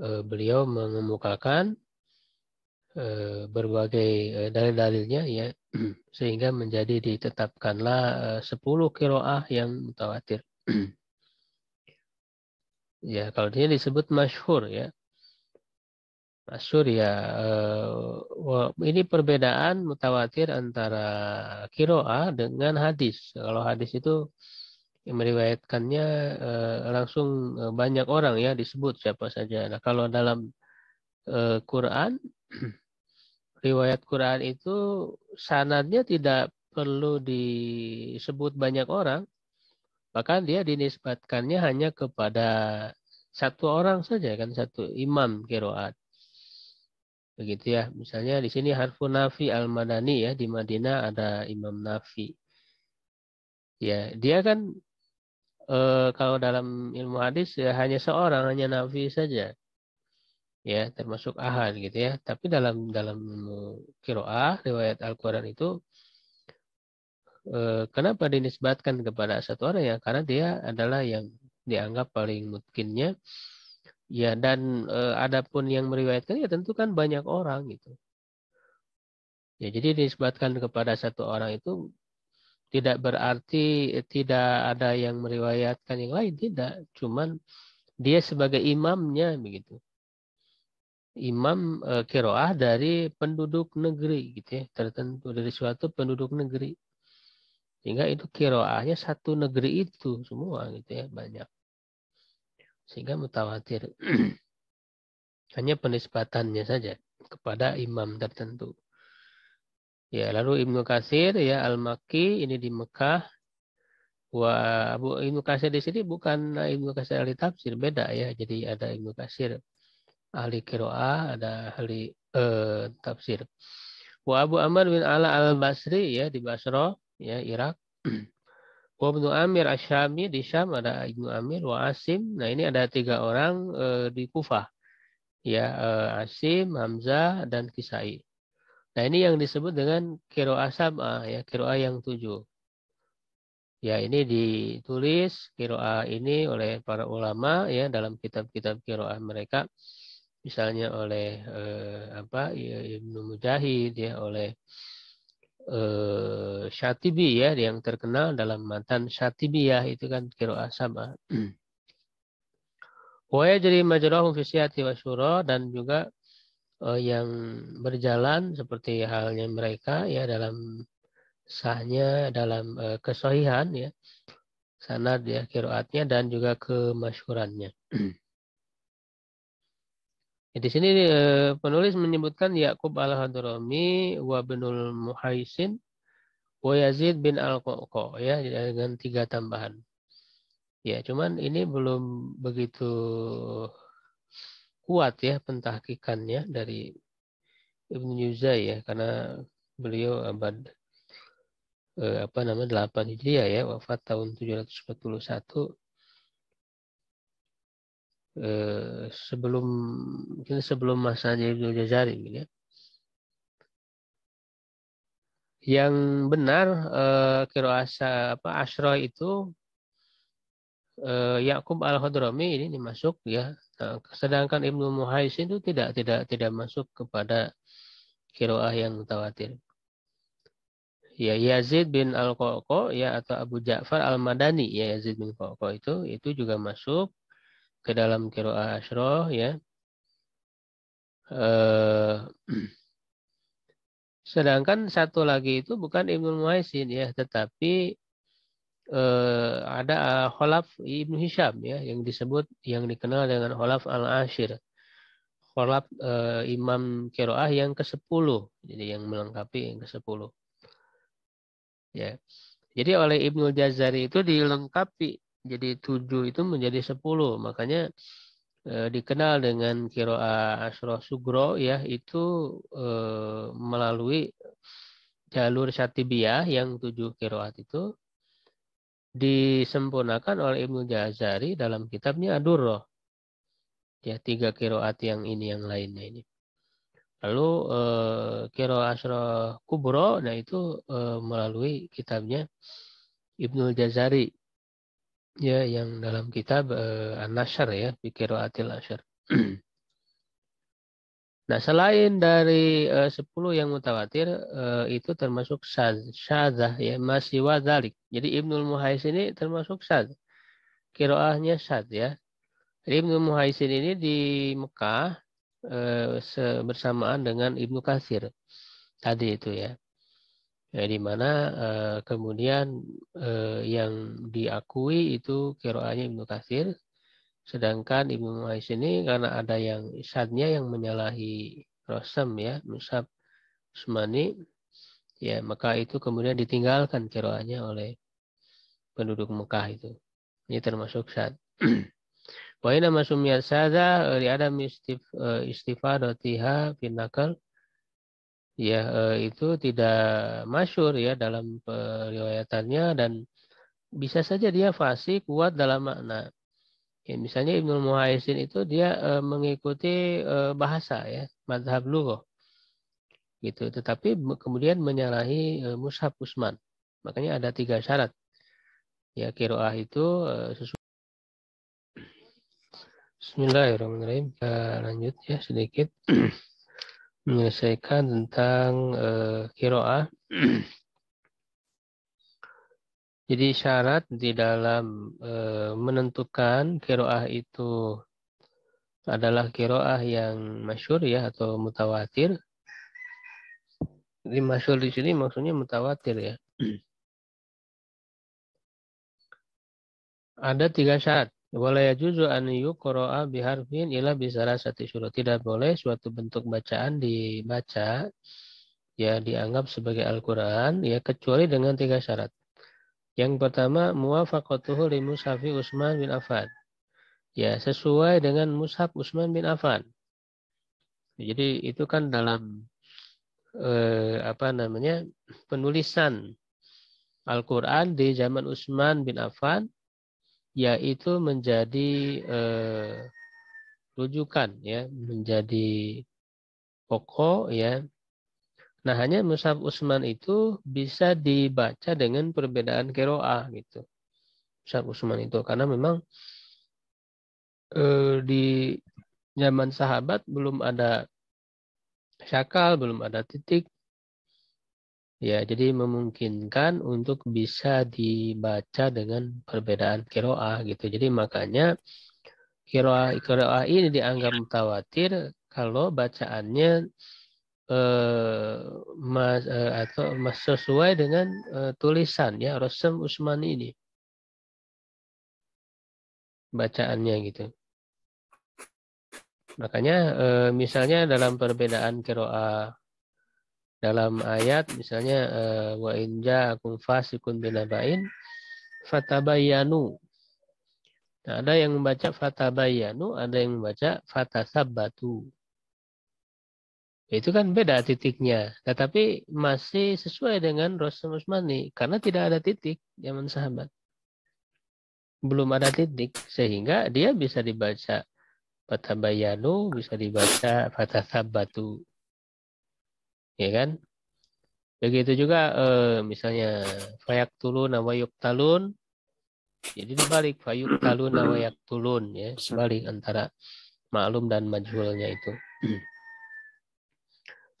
eh, beliau mengemukakan eh, berbagai eh, dalil-dalilnya ya sehingga menjadi ditetapkanlah 10 kiroah yang mutawatir. ya kalau dia disebut masyhur ya Masyur ya, eh, ini perbedaan mutawatir antara kiroa dengan hadis. Kalau hadis itu meriwayatkannya eh, langsung eh, banyak orang ya disebut siapa saja. Nah kalau dalam Quran, riwayat Quran itu sanadnya tidak perlu disebut banyak orang, bahkan dia dinisbatkannya hanya kepada satu orang saja kan satu imam kiroat. Begitu ya. Misalnya di sini harfu nafi al-madani ya. Di Madinah ada imam nafi. Ya, dia kan e, kalau dalam ilmu hadis ya hanya seorang, hanya nafi saja. Ya, termasuk ahad gitu ya. Tapi dalam dalam kiroah riwayat Al-Quran itu eh, kenapa dinisbatkan kepada satu orang ya karena dia adalah yang dianggap paling mungkinnya Ya dan e, adapun yang meriwayatkan ya tentu kan banyak orang gitu. Ya jadi disebutkan kepada satu orang itu tidak berarti tidak ada yang meriwayatkan yang lain tidak, cuman dia sebagai imamnya begitu. Imam e, kiroah dari penduduk negeri gitu ya tertentu dari suatu penduduk negeri sehingga itu kiroahnya satu negeri itu semua gitu ya banyak sehingga mutawatir. Hanya penisbatannya saja kepada imam tertentu. Ya, lalu Ibnu Kasir ya Al-Makki ini di Mekah. Wa Abu Ibnu Kasir di sini bukan Ibnu Kasir ahli tafsir, beda ya. Jadi ada Ibnu Kasir ahli qiraah, ada ahli eh, tafsir. Wa Abu Amr bin Ala Al-Basri ya di Basra ya Irak. Wabnu Amir Asyami di Syam ada Ibnu Amir wa Asim. Nah ini ada tiga orang e, di Kufah. Ya e, Asim, Hamzah dan Kisai. Nah ini yang disebut dengan kiroa sab'a ya kiroa yang tujuh. Ya ini ditulis kiroa ini oleh para ulama ya dalam kitab-kitab kiroa mereka misalnya oleh eh, apa ya, Ibnu Mujahid ya oleh eh, Syatibi ya yang terkenal dalam matan ya itu kan kiroah sama. Waya jadi fi fisyati wasyuro dan juga eh, yang berjalan seperti halnya mereka ya dalam sahnya dalam eh, kesohihan ya sanad ya kiroatnya dan juga kemasyurannya. Ya, di sini eh, penulis menyebutkan Yakub al-Hadrami wa binul Muhaisin wa Yazid bin al Koko ya dengan tiga tambahan. Ya, cuman ini belum begitu kuat ya pentahkikannya dari Ibnu Yuzay, ya karena beliau abad eh, apa namanya 8 Hijriah ya wafat tahun 741 Eh, sebelum mungkin sebelum masa Ibnu Jazari gitu ya. Yang benar eh, kiroasa apa asro itu eh, Yakub al Hadrami ini dimasuk ya. Nah, sedangkan Ibnu Muhais itu tidak tidak tidak masuk kepada kiroah yang mutawatir ya Yazid bin al Koko ya atau Abu Ja'far Al-Madani ya Yazid bin Koko itu itu juga masuk ke dalam kiroah ashroh ya. Eh, sedangkan satu lagi itu bukan Ibnu Muaisin ya, tetapi uh, ada eh, Kholaf Ibnu Hisham ya yang disebut yang dikenal dengan Kholaf Al-Ashir. Kholaf uh, Imam Kiroah yang ke-10. Jadi yang melengkapi yang ke-10. Ya. Jadi oleh Ibnu Jazari itu dilengkapi jadi tujuh itu menjadi sepuluh makanya e, dikenal dengan kiroa asro sugro ya itu e, melalui jalur syatibiyah yang tujuh kiroat itu disempurnakan oleh Ibnu Jazari dalam kitabnya Adurro. Ya, tiga kiroat yang ini yang lainnya ini. Lalu e, eh, kiro asro kubro, nah itu e, melalui kitabnya Ibnu Jazari Ya, yang dalam kitab uh, An-Nashr ya, Fikiraatil Asyr. nah, selain dari eh, uh, 10 yang mutawatir uh, itu termasuk syaz, syazah ya, masih wazalik. Jadi Ibnu Muhaisin ini termasuk syaz. Kiroahnya syaz ya. Jadi Ibnu Muhaisin ini di Mekah uh, bersamaan dengan Ibnu Katsir tadi itu ya ya di mana uh, kemudian uh, yang diakui itu kiroanya Ibnu Kasir sedangkan Ibnu Muhaiz ini karena ada yang isadnya yang menyalahi Rosem ya Musab Usmani ya maka itu kemudian ditinggalkan kiroanya oleh penduduk Mekah itu ini termasuk sad Wa inna masumiyat sada li adam istif, bin eh, nakal ya eh, itu tidak masyur ya dalam periwayatannya dan bisa saja dia fasih kuat dalam makna. Ya, misalnya Ibnu Muhaisin itu dia eh, mengikuti eh, bahasa ya, madhab lugo Gitu. Tetapi kemudian menyalahi eh, mushaf Usman. Makanya ada tiga syarat. Ya, kiroah itu sesuai Bismillahirrahmanirrahim. Kita lanjut ya sedikit. menyelesaikan tentang uh, kiroah. Jadi syarat di dalam uh, menentukan kiroah itu adalah kiroah yang masyur ya atau mutawatir. Di masyur di sini maksudnya mutawatir ya. Ada tiga syarat Wala yajuzu an yuqra'a biharfin illa bi salasati syurut. Tidak boleh suatu bentuk bacaan dibaca ya dianggap sebagai Al-Qur'an ya kecuali dengan tiga syarat. Yang pertama muwafaqatuhu li mushafi Utsman bin Affan. Ya, sesuai dengan mushaf Utsman bin Affan. Jadi itu kan dalam eh, apa namanya? penulisan Al-Qur'an di zaman Utsman bin Affan yaitu menjadi eh, rujukan ya menjadi pokok ya nah hanya mushaf Usman itu bisa dibaca dengan perbedaan keroa gitu mushaf Usman itu karena memang eh, di zaman sahabat belum ada syakal belum ada titik Ya, jadi memungkinkan untuk bisa dibaca dengan perbedaan kiroah gitu. Jadi makanya kiroah kiroah ini dianggap mutawatir kalau bacaannya eh, mas, eh, atau mas, sesuai dengan eh, tulisan ya Rasul Usman ini bacaannya gitu. Makanya misalnya dalam perbedaan kiroah dalam ayat misalnya eh, wa inja akum fasikun binabain fatabayanu nah, ada yang membaca fatabayanu ada yang membaca fatasabatu itu kan beda titiknya tetapi nah, masih sesuai dengan Rasul Usmani karena tidak ada titik zaman sahabat belum ada titik sehingga dia bisa dibaca fatabayanu bisa dibaca fatasabatu ya kan? Begitu ya juga eh, misalnya fayak tulun yuk talun, jadi dibalik fayuk talun nama yuk tulun ya, sebalik antara maklum dan majhulnya itu.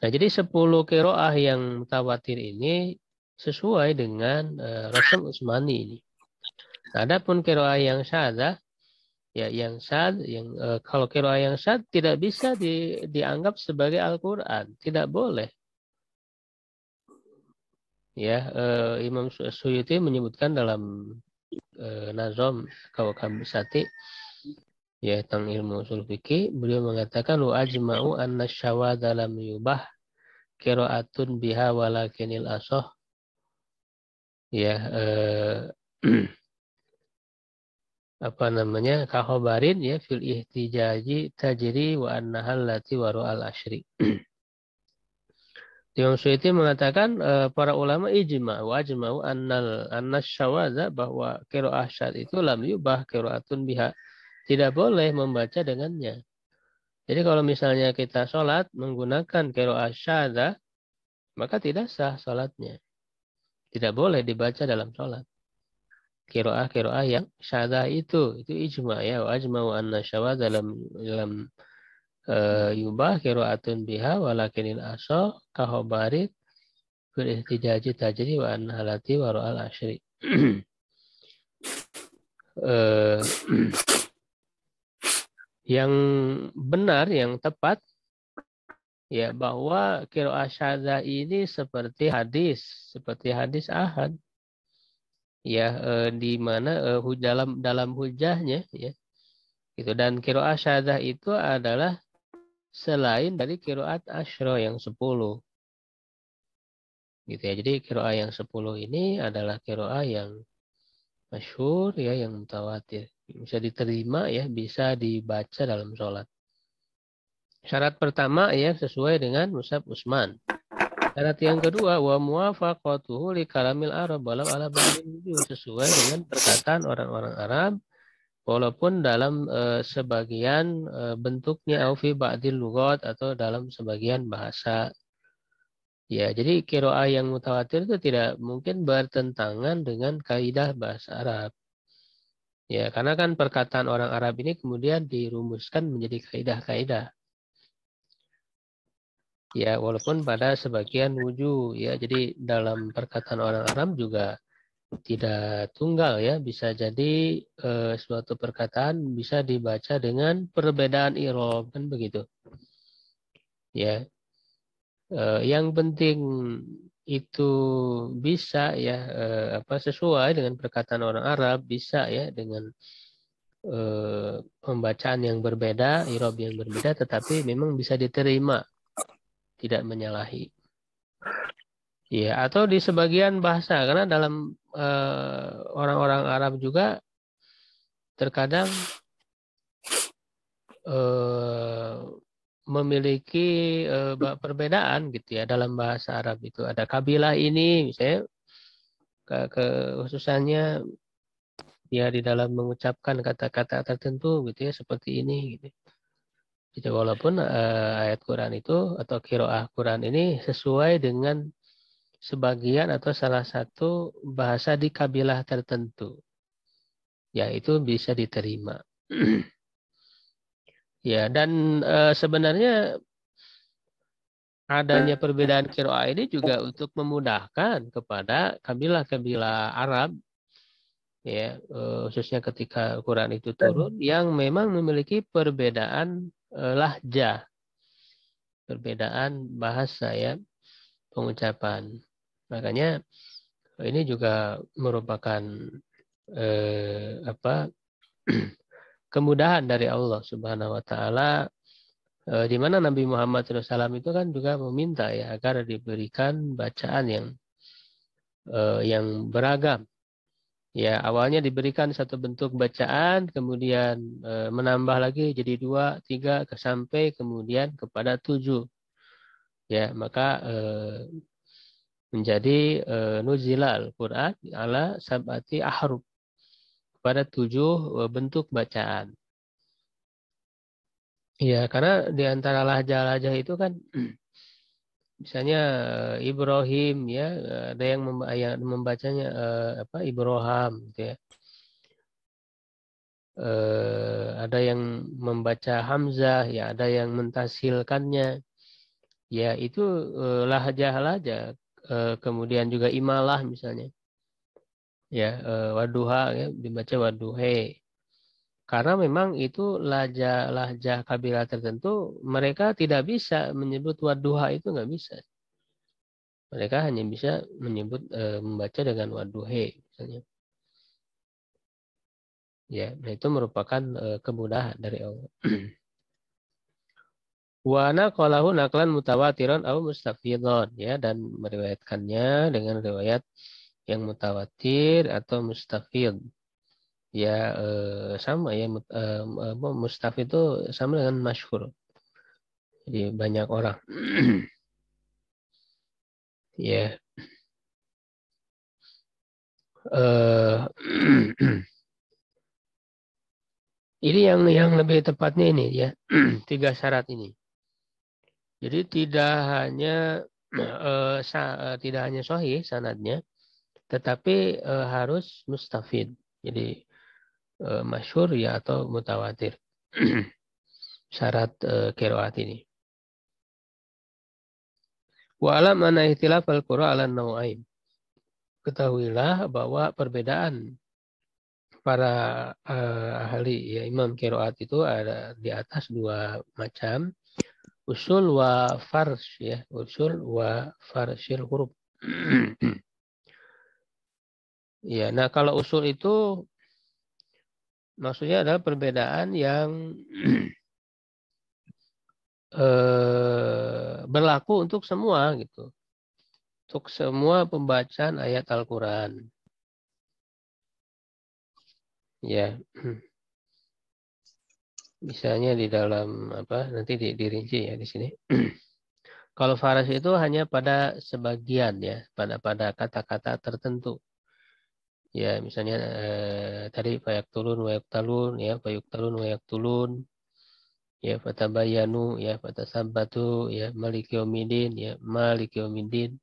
Nah, jadi 10 kiroah yang mutawatir ini sesuai dengan eh, Rasul Utsmani ini. Nah, adapun kiroah yang syadah ya yang sad yang e, kalau kiraah yang sad tidak bisa di, dianggap sebagai Al-Qur'an, tidak boleh ya uh, Imam Suyuti menyebutkan dalam uh, Nazom Kawakam Sati ya tentang ilmu usul fikih beliau mengatakan wa ajma'u anna syawa dalam yubah kiraatun biha walakinil asoh ya uh, apa namanya kahobarin ya fil ihtijaji tajri wa anna waru al ashri Imam Suyuti mengatakan uh, para ulama ijma wa ajma'u annal annas syawaza bahwa qiraah syad itu lam yubah qiraatun biha. Tidak boleh membaca dengannya. Jadi kalau misalnya kita sholat menggunakan qiraah syadza maka tidak sah sholatnya. Tidak boleh dibaca dalam sholat. Kiroah kiroah yang syadza itu itu ijma ya wa ajma'u anna syawaza dalam dalam Eh, yubah atun biha walakinin aso kahobarit fil ihtijaji tajri wa an halati wa ra'al asyri. Eh, yang benar, yang tepat, ya bahwa kiro asyada ini seperti hadis, seperti hadis ahad, ya eh, di mana eh, dalam dalam hujahnya, ya gitu. Dan kiro asyada itu adalah selain dari kiroat ashro yang 10. Gitu ya. Jadi kiroah yang 10 ini adalah kiroah yang masyhur ya yang mutawatir. Bisa diterima ya, bisa dibaca dalam sholat. Syarat pertama ya sesuai dengan Musab Usman. Syarat yang kedua wa muwafaqatuhu li kalamil Arab walau ala sesuai dengan perkataan orang-orang Arab walaupun dalam e, sebagian e, bentuknya Alfi ba'dil atau dalam sebagian bahasa. Ya, jadi kiroah yang mutawatir itu tidak mungkin bertentangan dengan kaidah bahasa Arab. Ya, karena kan perkataan orang Arab ini kemudian dirumuskan menjadi kaidah-kaidah. Ya, walaupun pada sebagian wujud ya, jadi dalam perkataan orang Arab juga tidak tunggal ya bisa jadi e, suatu perkataan bisa dibaca dengan perbedaan irob kan begitu ya e, yang penting itu bisa ya e, apa sesuai dengan perkataan orang Arab bisa ya dengan e, pembacaan yang berbeda irob yang berbeda tetapi memang bisa diterima tidak menyalahi Iya, atau di sebagian bahasa karena dalam eh, orang-orang uh, Arab juga terkadang eh, memiliki uh, perbedaan gitu ya dalam bahasa Arab itu ada kabilah ini misalnya ke kekhususannya ya di dalam mengucapkan kata-kata tertentu gitu ya seperti ini gitu. Jadi walaupun uh, ayat Quran itu atau kiroah Quran ini sesuai dengan sebagian atau salah satu bahasa di kabilah tertentu. ya itu bisa diterima. ya, dan e, sebenarnya adanya perbedaan kiroa ini juga untuk memudahkan kepada kabilah-kabilah Arab ya eh, khususnya ketika Quran itu turun yang memang memiliki perbedaan eh, lahja perbedaan bahasa ya pengucapan Makanya ini juga merupakan eh, apa kemudahan dari Allah Subhanahu wa taala eh, di mana Nabi Muhammad SAW itu kan juga meminta ya agar diberikan bacaan yang eh, yang beragam. Ya, awalnya diberikan satu bentuk bacaan, kemudian e, menambah lagi jadi dua, tiga, sampai kemudian kepada tujuh. Ya, maka e, menjadi uh, eh, nuzilal quran ala sabati ahruf pada tujuh eh, bentuk bacaan. Ya, karena di antara lahjah-lahjah itu kan misalnya eh, Ibrahim ya, ada yang, memba yang membacanya uh, apa Ibrahim gitu ya. Uh, ada yang membaca Hamzah, ya ada yang mentasilkannya. Ya, itu uh, lahjah-lahjah Eh, kemudian juga imalah misalnya ya eh, waduha ya, dibaca waduhe karena memang itu lahja-lahja kabilah tertentu mereka tidak bisa menyebut waduha itu nggak bisa mereka hanya bisa menyebut e, membaca dengan waduhe misalnya ya nah itu merupakan e, kemudahan dari Allah Wana kolahu naklan mutawatiran au mustafidon ya dan meriwayatkannya dengan riwayat yang mutawatir atau mustafid. Ya eh, sama ya eh, mustafid itu sama dengan masyhur. Jadi banyak orang. ya. Eh, ini yang yang lebih tepatnya ini ya tiga syarat ini jadi tidak hanya eh, sa, eh, tidak hanya sohih sanadnya, tetapi eh, harus mustafid. Jadi masyur ya atau mutawatir. Syarat kiroat ini. Wa'alam mana ihtilaf al ala nawa'in. Ketahuilah bahwa perbedaan para ahli ya imam kiroat itu ada di atas dua macam usul wa farsh ya usul wa farshil huruf ya nah kalau usul itu maksudnya adalah perbedaan yang eh, berlaku untuk semua gitu untuk semua pembacaan ayat Al-Quran ya misalnya di dalam apa nanti di, dirinci ya di sini. Kalau faras itu hanya pada sebagian ya, pada pada kata-kata tertentu. Ya, misalnya eh, tadi payak tulun, wayak talun, ya fayuk talun, wayak tulun, ya fatabayanu, ya fatasabatu, ya maliki midin ya maliki midin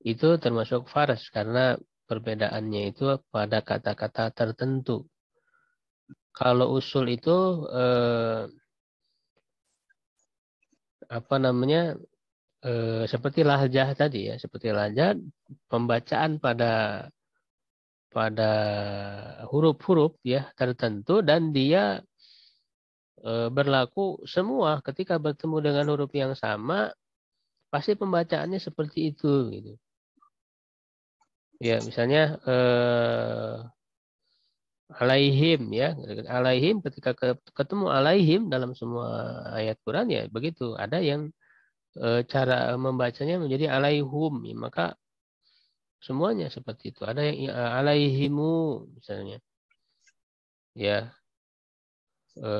Itu termasuk faras karena perbedaannya itu pada kata-kata tertentu kalau usul itu eh, apa namanya eh, seperti lahjah tadi ya seperti lahjah pembacaan pada pada huruf-huruf ya tertentu dan dia eh, berlaku semua ketika bertemu dengan huruf yang sama pasti pembacaannya seperti itu gitu ya misalnya eh, alaihim ya alaihim ketika ketemu alaihim dalam semua ayat Quran ya begitu ada yang e, cara membacanya menjadi alaihum ya, maka semuanya seperti itu ada yang e, alaihimu misalnya ya e,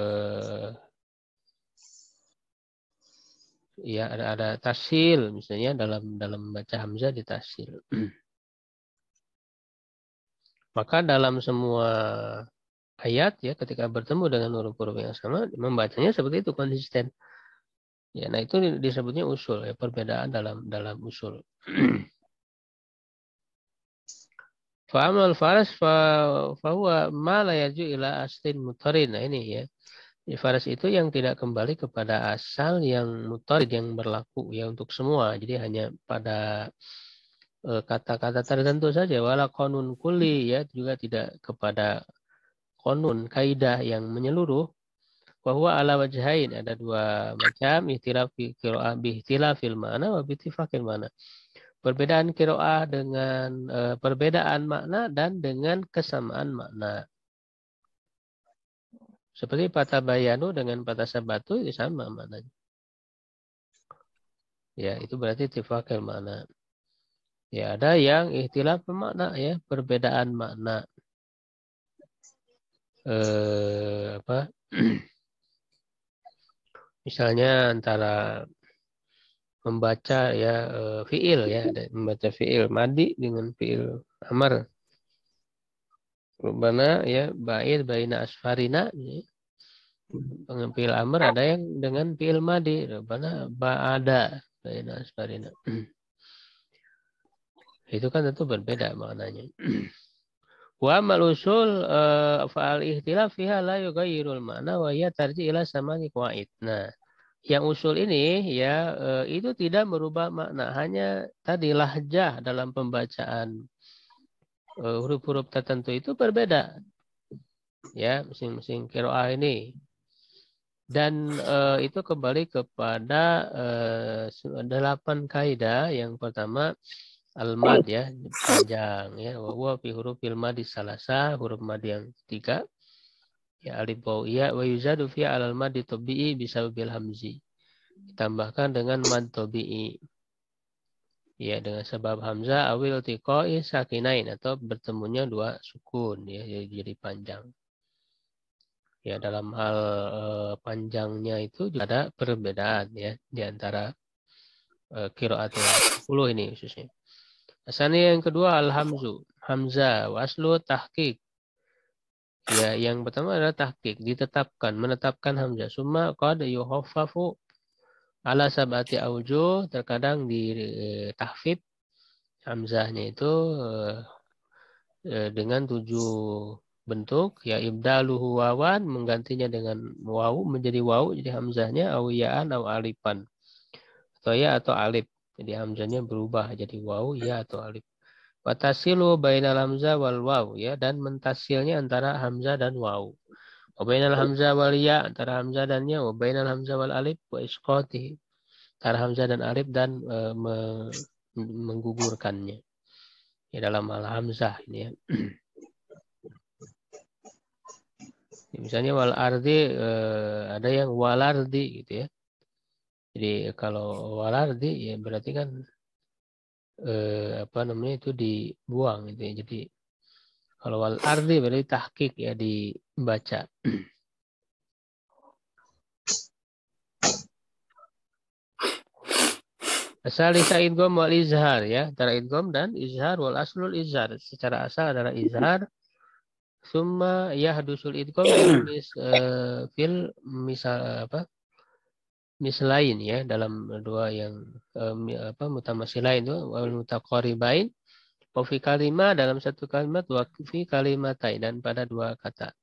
ya ada ada tasil misalnya dalam dalam baca hamzah di tasil Maka dalam semua ayat ya ketika bertemu dengan huruf-huruf yang sama membacanya seperti itu konsisten. Ya, nah itu disebutnya usul ya perbedaan dalam dalam usul. Fa'amal faras fahuwa ma la yaju ila astin mutarin. Nah ini ya. Faras itu yang tidak kembali kepada asal yang mutarid yang berlaku ya untuk semua. Jadi hanya pada Eh, kata-kata tertentu saja wala konun kuli ya juga tidak kepada konun kaidah yang menyeluruh bahwa ala wajhain ada dua macam istilah kiroah bi ihtilafil wa bi tifakil mana? perbedaan kiroah dengan uh, perbedaan makna dan dengan kesamaan makna seperti bayanu dengan sabatu itu ya sama maknanya ya itu berarti tifakil mana? Ya, ada yang istilah pemakna ya, perbedaan makna. Eh, apa? Misalnya antara membaca ya eh, fiil ya, membaca fiil madi dengan fiil amar. Rubana ya ba'id baina asfarina ya. Pengambil amr ada yang dengan fiil madi, rubana ba'ada baina asfarina. Itu kan tentu berbeda maknanya. Wa malusul eh, fa'al ikhtilaf fiha la yughayyirul ma'na wa ya tarji ila samani qaid. Nah, yang usul ini ya eh, itu tidak merubah makna, hanya tadi lahjah dalam pembacaan eh, huruf-huruf tertentu itu berbeda. Ya, masing-masing kiroah ini dan uh, itu kembali kepada uh, delapan kaidah yang pertama al-mad ya panjang ya wa fi huruf fil madi salasa huruf mad yang ketiga ya alif waw ya wa yuzadu fi al mad tabi'i bil hamzi ditambahkan dengan mad tabi'i ya dengan sebab hamza awil tiqai sakinain atau bertemunya dua sukun ya jadi panjang ya dalam hal eh, panjangnya itu juga ada perbedaan ya di antara eh, yang 10 ini khususnya Asani yang kedua alhamzu. Hamza hamzah, waslu tahqiq. Ya, yang pertama adalah tahqiq, ditetapkan, menetapkan hamzah. Summa qad yuhaffafu ala sabati auju, terkadang di eh, tahfid hamzahnya itu eh, eh, dengan tujuh bentuk ya ibdaluhu wawan menggantinya dengan wawu menjadi wawu jadi hamzahnya awiyaan atau alipan atau ya atau alip. Jadi hamzahnya berubah jadi waw, ya atau alif. Watasilu bainal hamzah wal waw ya dan mentasilnya antara hamzah dan waw. Wa bainal hamzah wal ya antara hamzah dan ya, wa bainal hamzah wal alif wa isqati antara hamzah dan alif dan e, me, menggugurkannya. Ya dalam al hamzah ini ya. ya misalnya wal ardi e, ada yang walardi gitu ya jadi kalau walardi ya berarti kan eh, apa namanya itu dibuang gitu ya. Jadi kalau wal ardi berarti tahkik ya dibaca. Asal Asalisa idgom wal izhar ya, antara idgom dan izhar wal aslul izhar. Secara asal adalah izhar. Summa yahdusul idgom eh, fil misal apa? mislain ya dalam dua yang um, apa mutamasi lain itu wal mutaqaribain wa fi kalima dalam satu kalimat wa fi kalimatai dan pada dua kata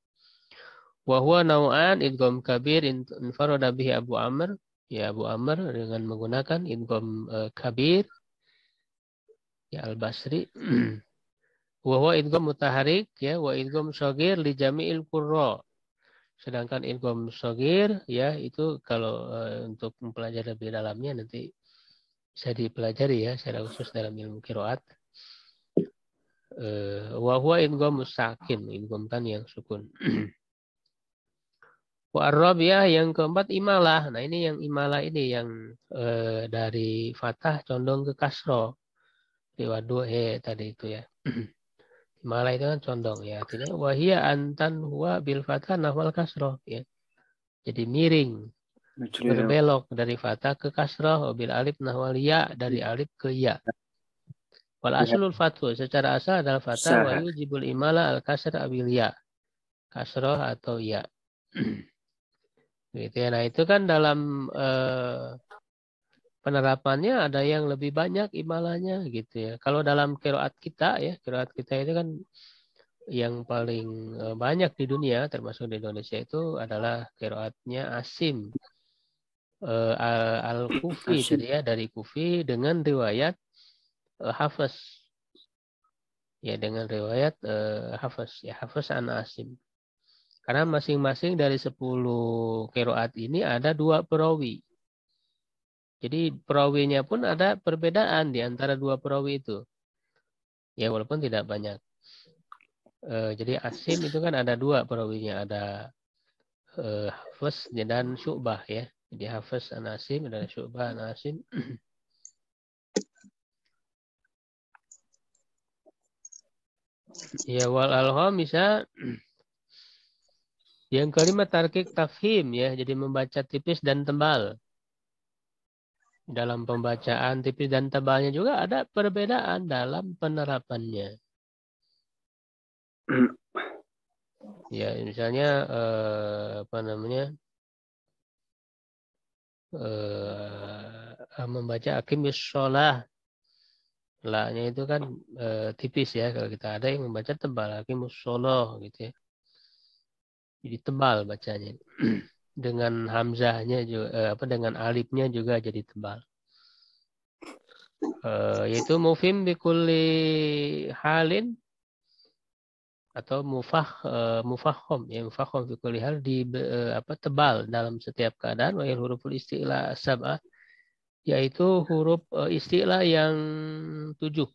wa huwa nau'an idgham kabir infarada bihi Abu Amr ya Abu Amr dengan menggunakan idgham uh, eh, kabir ya Al Basri wa huwa idgham mutaharik ya wa idgham shagir li jami'il qurra Sedangkan idgham sogir ya itu kalau e, untuk mempelajari lebih dalamnya nanti bisa dipelajari ya secara khusus dalam ilmu kiroat. E, eh, Wahwa idgham sakin, idgham kan yang sukun. Wa ya yang keempat imalah. Nah ini yang imalah ini yang e, dari fatah condong ke kasro. Riwadu he tadi itu ya. malah itu kan condong ya. Artinya wahia antan huwa bil fatah nahwal kasroh ya. Jadi miring berbelok dari fata ke kasroh bil alif nahwal ya dari iya. alif ke ya. Wal iya. aslul fatu secara asal adalah fata wa jibul imala al kasr abil ya. Kasroh atau ya. gitu ya. Nah itu kan dalam eh, penerapannya ada yang lebih banyak imalahnya gitu ya. Kalau dalam kiroat kita ya, kiroat kita itu kan yang paling e, banyak di dunia termasuk di Indonesia itu adalah kiroatnya Asim e, al Kufi jadi ya dari Kufi dengan riwayat e, Hafiz ya dengan riwayat Hafiz ya Hafiz an Asim karena masing-masing dari 10 kiroat ini ada dua perawi jadi perawinya pun ada perbedaan di antara dua perawi itu. Ya walaupun tidak banyak. E, jadi asim itu kan ada dua perawinya, ada e, eh, Hafiz dan Syubah ya. Jadi Hafiz an Asim dan Syubah an Asim. ya wal alham bisa yang kelima tarkik tafhim ya, jadi membaca tipis dan tebal dalam pembacaan tipis dan tebalnya juga ada perbedaan dalam penerapannya. ya, misalnya eh, apa namanya? Eh, membaca akim sholah. Lahnya itu kan eh, tipis ya kalau kita ada yang membaca tebal akimus sholah gitu ya. Jadi tebal bacanya. dengan hamzahnya juga eh, apa dengan alifnya juga jadi tebal. Eh, yaitu mufim kuli halin atau mufah eh, mufahom ya mufahom bikulli hal di eh, apa tebal dalam setiap keadaan wa huruful istilah sab'ah yaitu huruf eh, istilah yang tujuh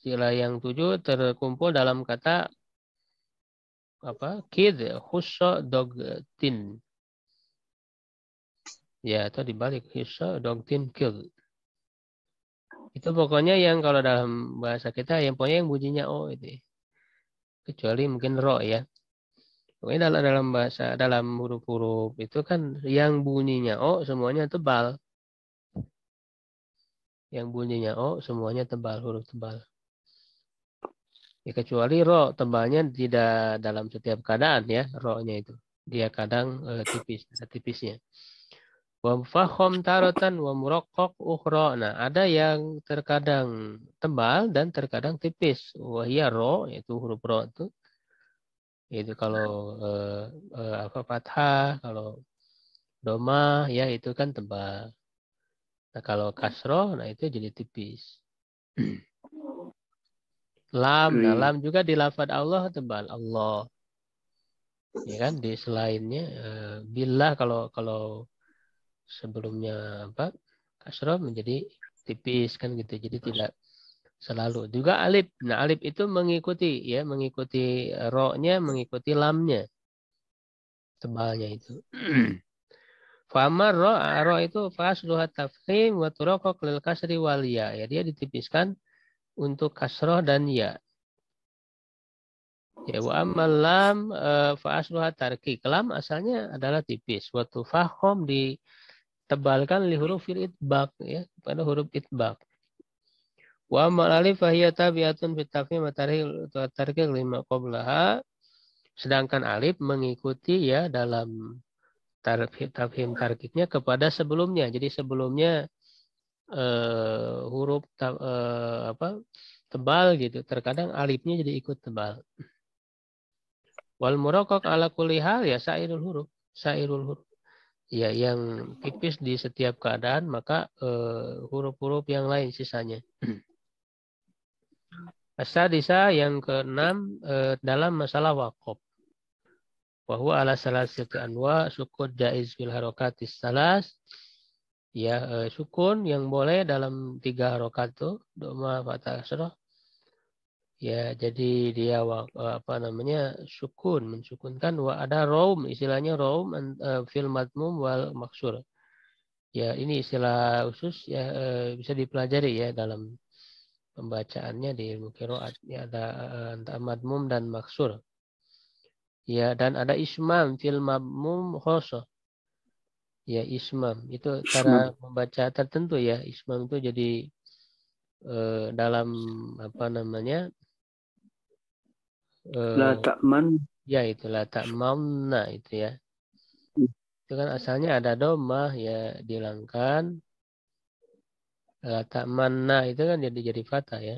istilah yang tujuh terkumpul dalam kata apa kid husa dog tin ya atau dibalik husa dog tin kid itu pokoknya yang kalau dalam bahasa kita yang pokoknya yang bunyinya o oh, itu kecuali mungkin ro ya pokoknya dalam dalam bahasa dalam huruf-huruf itu kan yang bunyinya o oh, semuanya tebal yang bunyinya o oh, semuanya tebal huruf tebal Ya, kecuali roh tebalnya tidak dalam setiap keadaan ya rohnya itu. Dia kadang uh, tipis, ada tipisnya. Wafahom tarotan wamurokok uhro Nah, ada yang terkadang tebal dan terkadang tipis. Wahia ro, itu huruf ro itu. Itu kalau uh, uh, apa fathah, kalau doma, ya itu kan tebal. Nah, kalau kasro, nah itu jadi tipis. Lam, nah hmm. lam juga di lafad Allah tebal Allah. Ya kan di selainnya uh, eh, bila kalau kalau sebelumnya apa kasroh menjadi tipis kan gitu jadi tidak selalu juga alif nah alif itu mengikuti ya mengikuti roknya mengikuti lamnya tebalnya itu hmm. Famar ro ro itu fasluha tafhim wa turoko lil kasri walia ya. ya dia ditipiskan untuk kasroh dan ya. Ya wa amalam e, fa tarki. Kelam asalnya adalah tipis. Waktu fahom ditebalkan li ya, huruf fil itbak ya, pada huruf itbak. Wa amal alif fahiyata biatun fitafi matarhi tarki lima qablaha. Sedangkan alif mengikuti ya dalam tarfim tarkiknya kepada sebelumnya. Jadi sebelumnya uh, huruf uh, apa tebal gitu. Terkadang alifnya jadi ikut tebal. Wal murakok ala kulli hal ya sairul huruf, sairul huruf. Ya yang tipis di setiap keadaan maka eh, huruf-huruf uh, yang lain sisanya. Asadisa yang keenam uh, dalam masalah wakop. Bahwa ala salah satu anwa sukut jaiz fil harokatis salas ya eh, sukun yang boleh dalam tiga harokat itu, doma fatah kasroh ya jadi dia eh, apa namanya sukun mensukunkan wa ada raum istilahnya raum uh, fil matmum wal maksur ya ini istilah khusus ya eh, bisa dipelajari ya dalam pembacaannya di ilmu kiroat ya ada uh, matmum dan maksur ya dan ada isman fil matmum khusus Ya, ismam. Itu ismam. cara membaca tertentu ya. Ismam itu jadi eh, dalam apa namanya? Eh, la ta'man. Ya, itu la ta'manna itu ya. Hmm. Itu kan asalnya ada domah ya dihilangkan. La ta'manna itu kan jadi jadi fatah ya.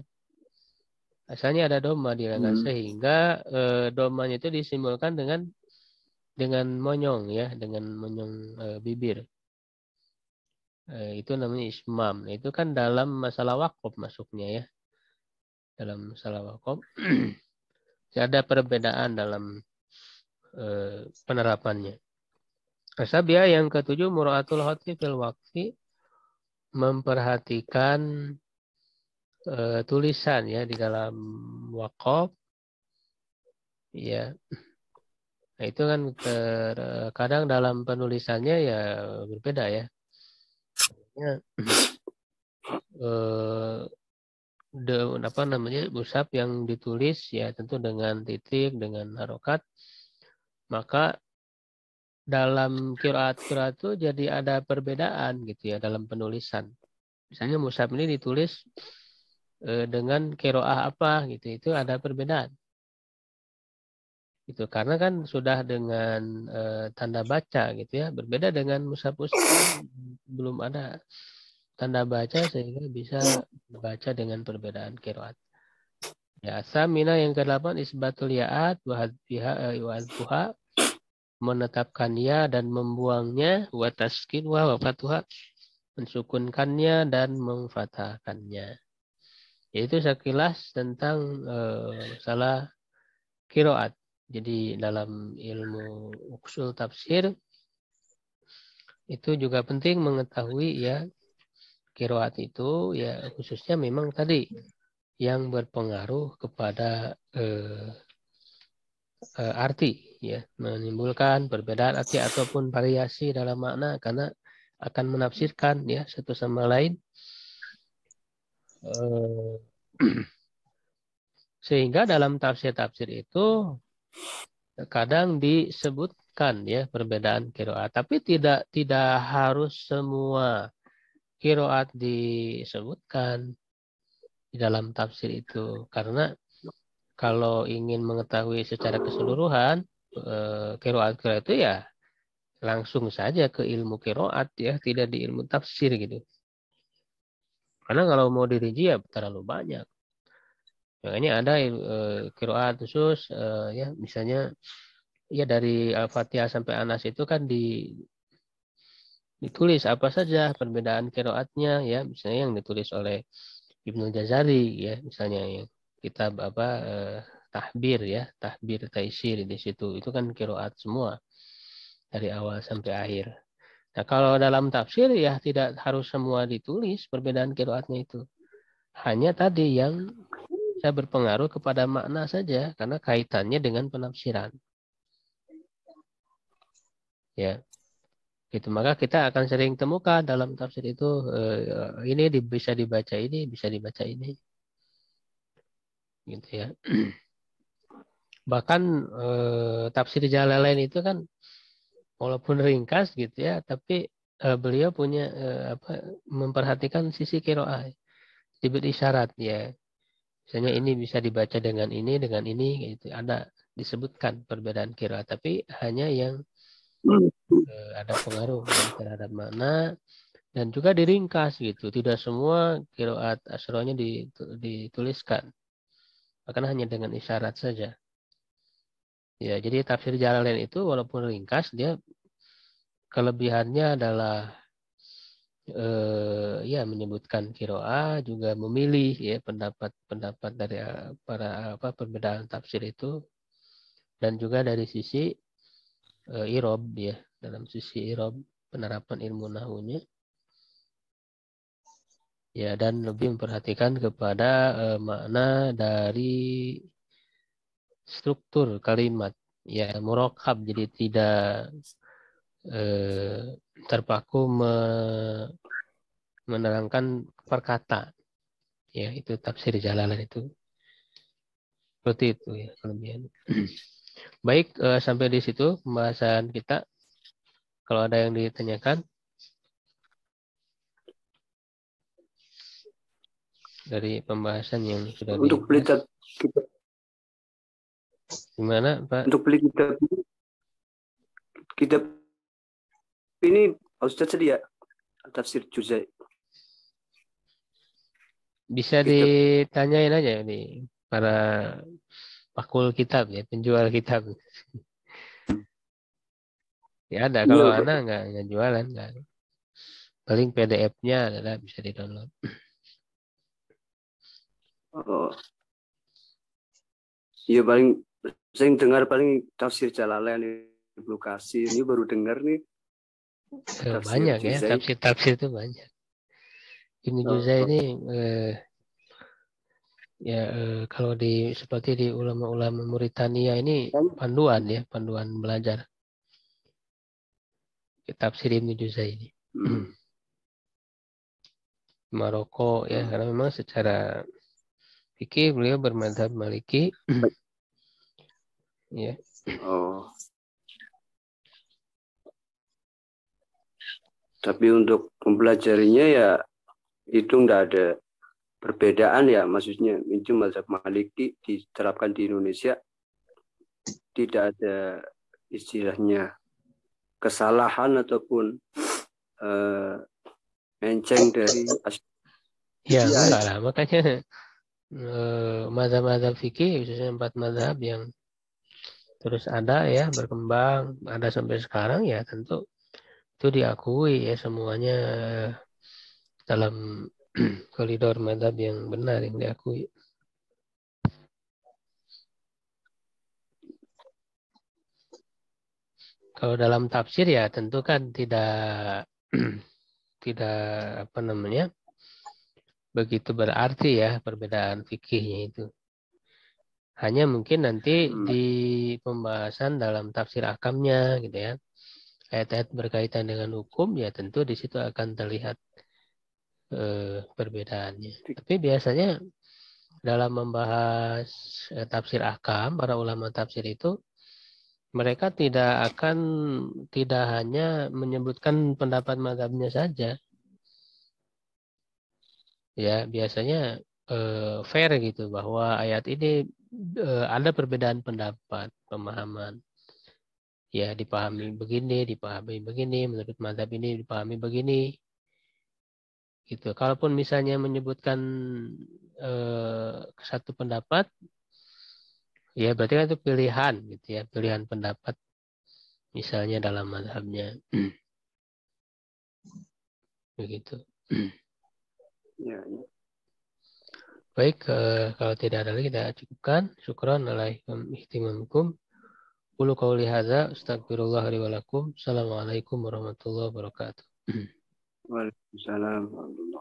Asalnya ada domah dihilangkan hmm. sehingga eh, domanya itu disimbolkan dengan dengan monyong ya, dengan monyong e, bibir. E, itu namanya ismam. Nah, itu kan dalam masalah wakop masuknya ya. Dalam masalah wakop ada perbedaan dalam e, penerapannya. asabiyah yang ketujuh muratul hati fil wakfi memperhatikan e, tulisan ya di dalam wakop ya Nah, itu kan terkadang dalam penulisannya ya berbeda ya. ya de, apa namanya usap yang ditulis ya tentu dengan titik dengan harokat maka dalam kiraat kiraat itu jadi ada perbedaan gitu ya dalam penulisan misalnya musab ini ditulis eh, dengan kiroah apa gitu itu ada perbedaan gitu karena kan sudah dengan e, tanda baca gitu ya berbeda dengan mushaf kan belum ada tanda baca sehingga bisa membaca dengan perbedaan kiroat ya samina yang ke-8 isbatul yaat wa tuha eh, menetapkan ya dan membuangnya wa taskin wa wafatuha mensukunkannya dan memfatahkannya yaitu sekilas tentang e, masalah kiroat jadi dalam ilmu usul tafsir itu juga penting mengetahui ya kiroat itu ya khususnya memang tadi yang berpengaruh kepada eh, eh, arti ya menimbulkan perbedaan arti ataupun variasi dalam makna karena akan menafsirkan ya satu sama lain eh, sehingga dalam tafsir-tafsir itu kadang disebutkan ya perbedaan kiroat, tapi tidak tidak harus semua kiroat disebutkan di dalam tafsir itu karena kalau ingin mengetahui secara keseluruhan eh, kiroat kiroat itu ya langsung saja ke ilmu kiroat ya tidak di ilmu tafsir gitu karena kalau mau dirinci ya terlalu banyak Makanya ada kiroat eh, khusus uh, ya misalnya ya dari Al-Fatihah sampai Anas itu kan di ditulis apa saja perbedaan kiroatnya ya misalnya yang ditulis oleh Ibnu Jazari ya misalnya ya kitab apa uh, tahbir ya tahbir taisir di situ itu kan kiroat semua dari awal sampai akhir nah kalau dalam tafsir ya tidak harus semua ditulis perbedaan kiroatnya itu hanya tadi yang bisa berpengaruh kepada makna saja karena kaitannya dengan penafsiran. Ya. Gitu, maka kita akan sering temukan dalam tafsir itu eh, ini bisa dibaca ini, bisa dibaca ini. Gitu ya. Bahkan eh, tafsir lain itu kan walaupun ringkas gitu ya, tapi eh, beliau punya eh, apa memperhatikan sisi kiroah diberi isyarat, ya misalnya ini bisa dibaca dengan ini dengan ini itu ada disebutkan perbedaan kira tapi hanya yang eh, ada pengaruh ya, terhadap makna dan juga diringkas gitu tidak semua kiroat asronya dituliskan bahkan hanya dengan isyarat saja ya jadi tafsir jalan lain itu walaupun ringkas dia kelebihannya adalah eh, ya menyebutkan kiroa juga memilih ya pendapat-pendapat dari eh, para apa perbedaan tafsir itu dan juga dari sisi eh, irob ya dalam sisi irob penerapan ilmu nahunya ya dan lebih memperhatikan kepada eh, makna dari struktur kalimat ya murokab jadi tidak eh, terpaku me, menerangkan perkata. Ya, itu tafsir jalalan itu. Seperti itu ya kelebihan. Baik, uh, sampai di situ pembahasan kita. Kalau ada yang ditanyakan dari pembahasan yang sudah Untuk beli kitab Gimana, Pak? Untuk beli kita. kitab ini Ustadz ya, tafsir Juzai. Bisa kitab. ditanyain aja nih para pakul kitab ya, penjual kitab. ya ada iya, kalau ya, anak nggak nggak jualan nggak. Paling PDF-nya adalah bisa di download. Oh. Iya paling saya dengar paling tafsir Jalalain di lokasi. ini baru dengar nih Nah, banyak ya, tafsir-tafsir itu banyak. Ibnu Juzai ini eh, ya eh, kalau di seperti di ulama-ulama Muritania ini kan? panduan ya, panduan belajar. Tafsir Ibnu Juzai ini. Hmm. Maroko ya, hmm. karena memang secara fikih beliau bermadhab Maliki. ya. Oh. Tapi untuk mempelajarinya ya itu nggak ada perbedaan ya maksudnya itu mazhab Maliki diterapkan di Indonesia tidak ada istilahnya kesalahan ataupun uh, eh, menceng dari ya, ya enggak lah makanya uh, mazhab-mazhab fikih khususnya empat mazhab yang terus ada ya berkembang ada sampai sekarang ya tentu itu diakui ya semuanya dalam koridor madhab yang benar yang diakui. Kalau dalam tafsir ya tentu kan tidak tidak apa namanya begitu berarti ya perbedaan fikihnya itu. Hanya mungkin nanti hmm. di pembahasan dalam tafsir akamnya gitu ya ayat-ayat berkaitan dengan hukum ya tentu di situ akan terlihat eh, perbedaannya. Tapi biasanya dalam membahas eh, tafsir akam para ulama tafsir itu mereka tidak akan tidak hanya menyebutkan pendapat madhabnya saja. Ya, biasanya eh, fair gitu bahwa ayat ini eh, ada perbedaan pendapat, pemahaman ya dipahami begini, dipahami begini, menurut mazhab ini dipahami begini. Gitu. Kalaupun misalnya menyebutkan eh, satu pendapat, ya berarti kan itu pilihan gitu ya, pilihan pendapat misalnya dalam mazhabnya. Begitu. Ya, ya. Baik, eh, kalau tidak ada lagi kita cukupkan. Syukran alaikum ihtimamkum. Aku qauli hadza astagfirullah li wa lakum. Assalamualaikum warahmatullahi wabarakatuh. Waalaikumsalam warahmatullahi wabarakatuh.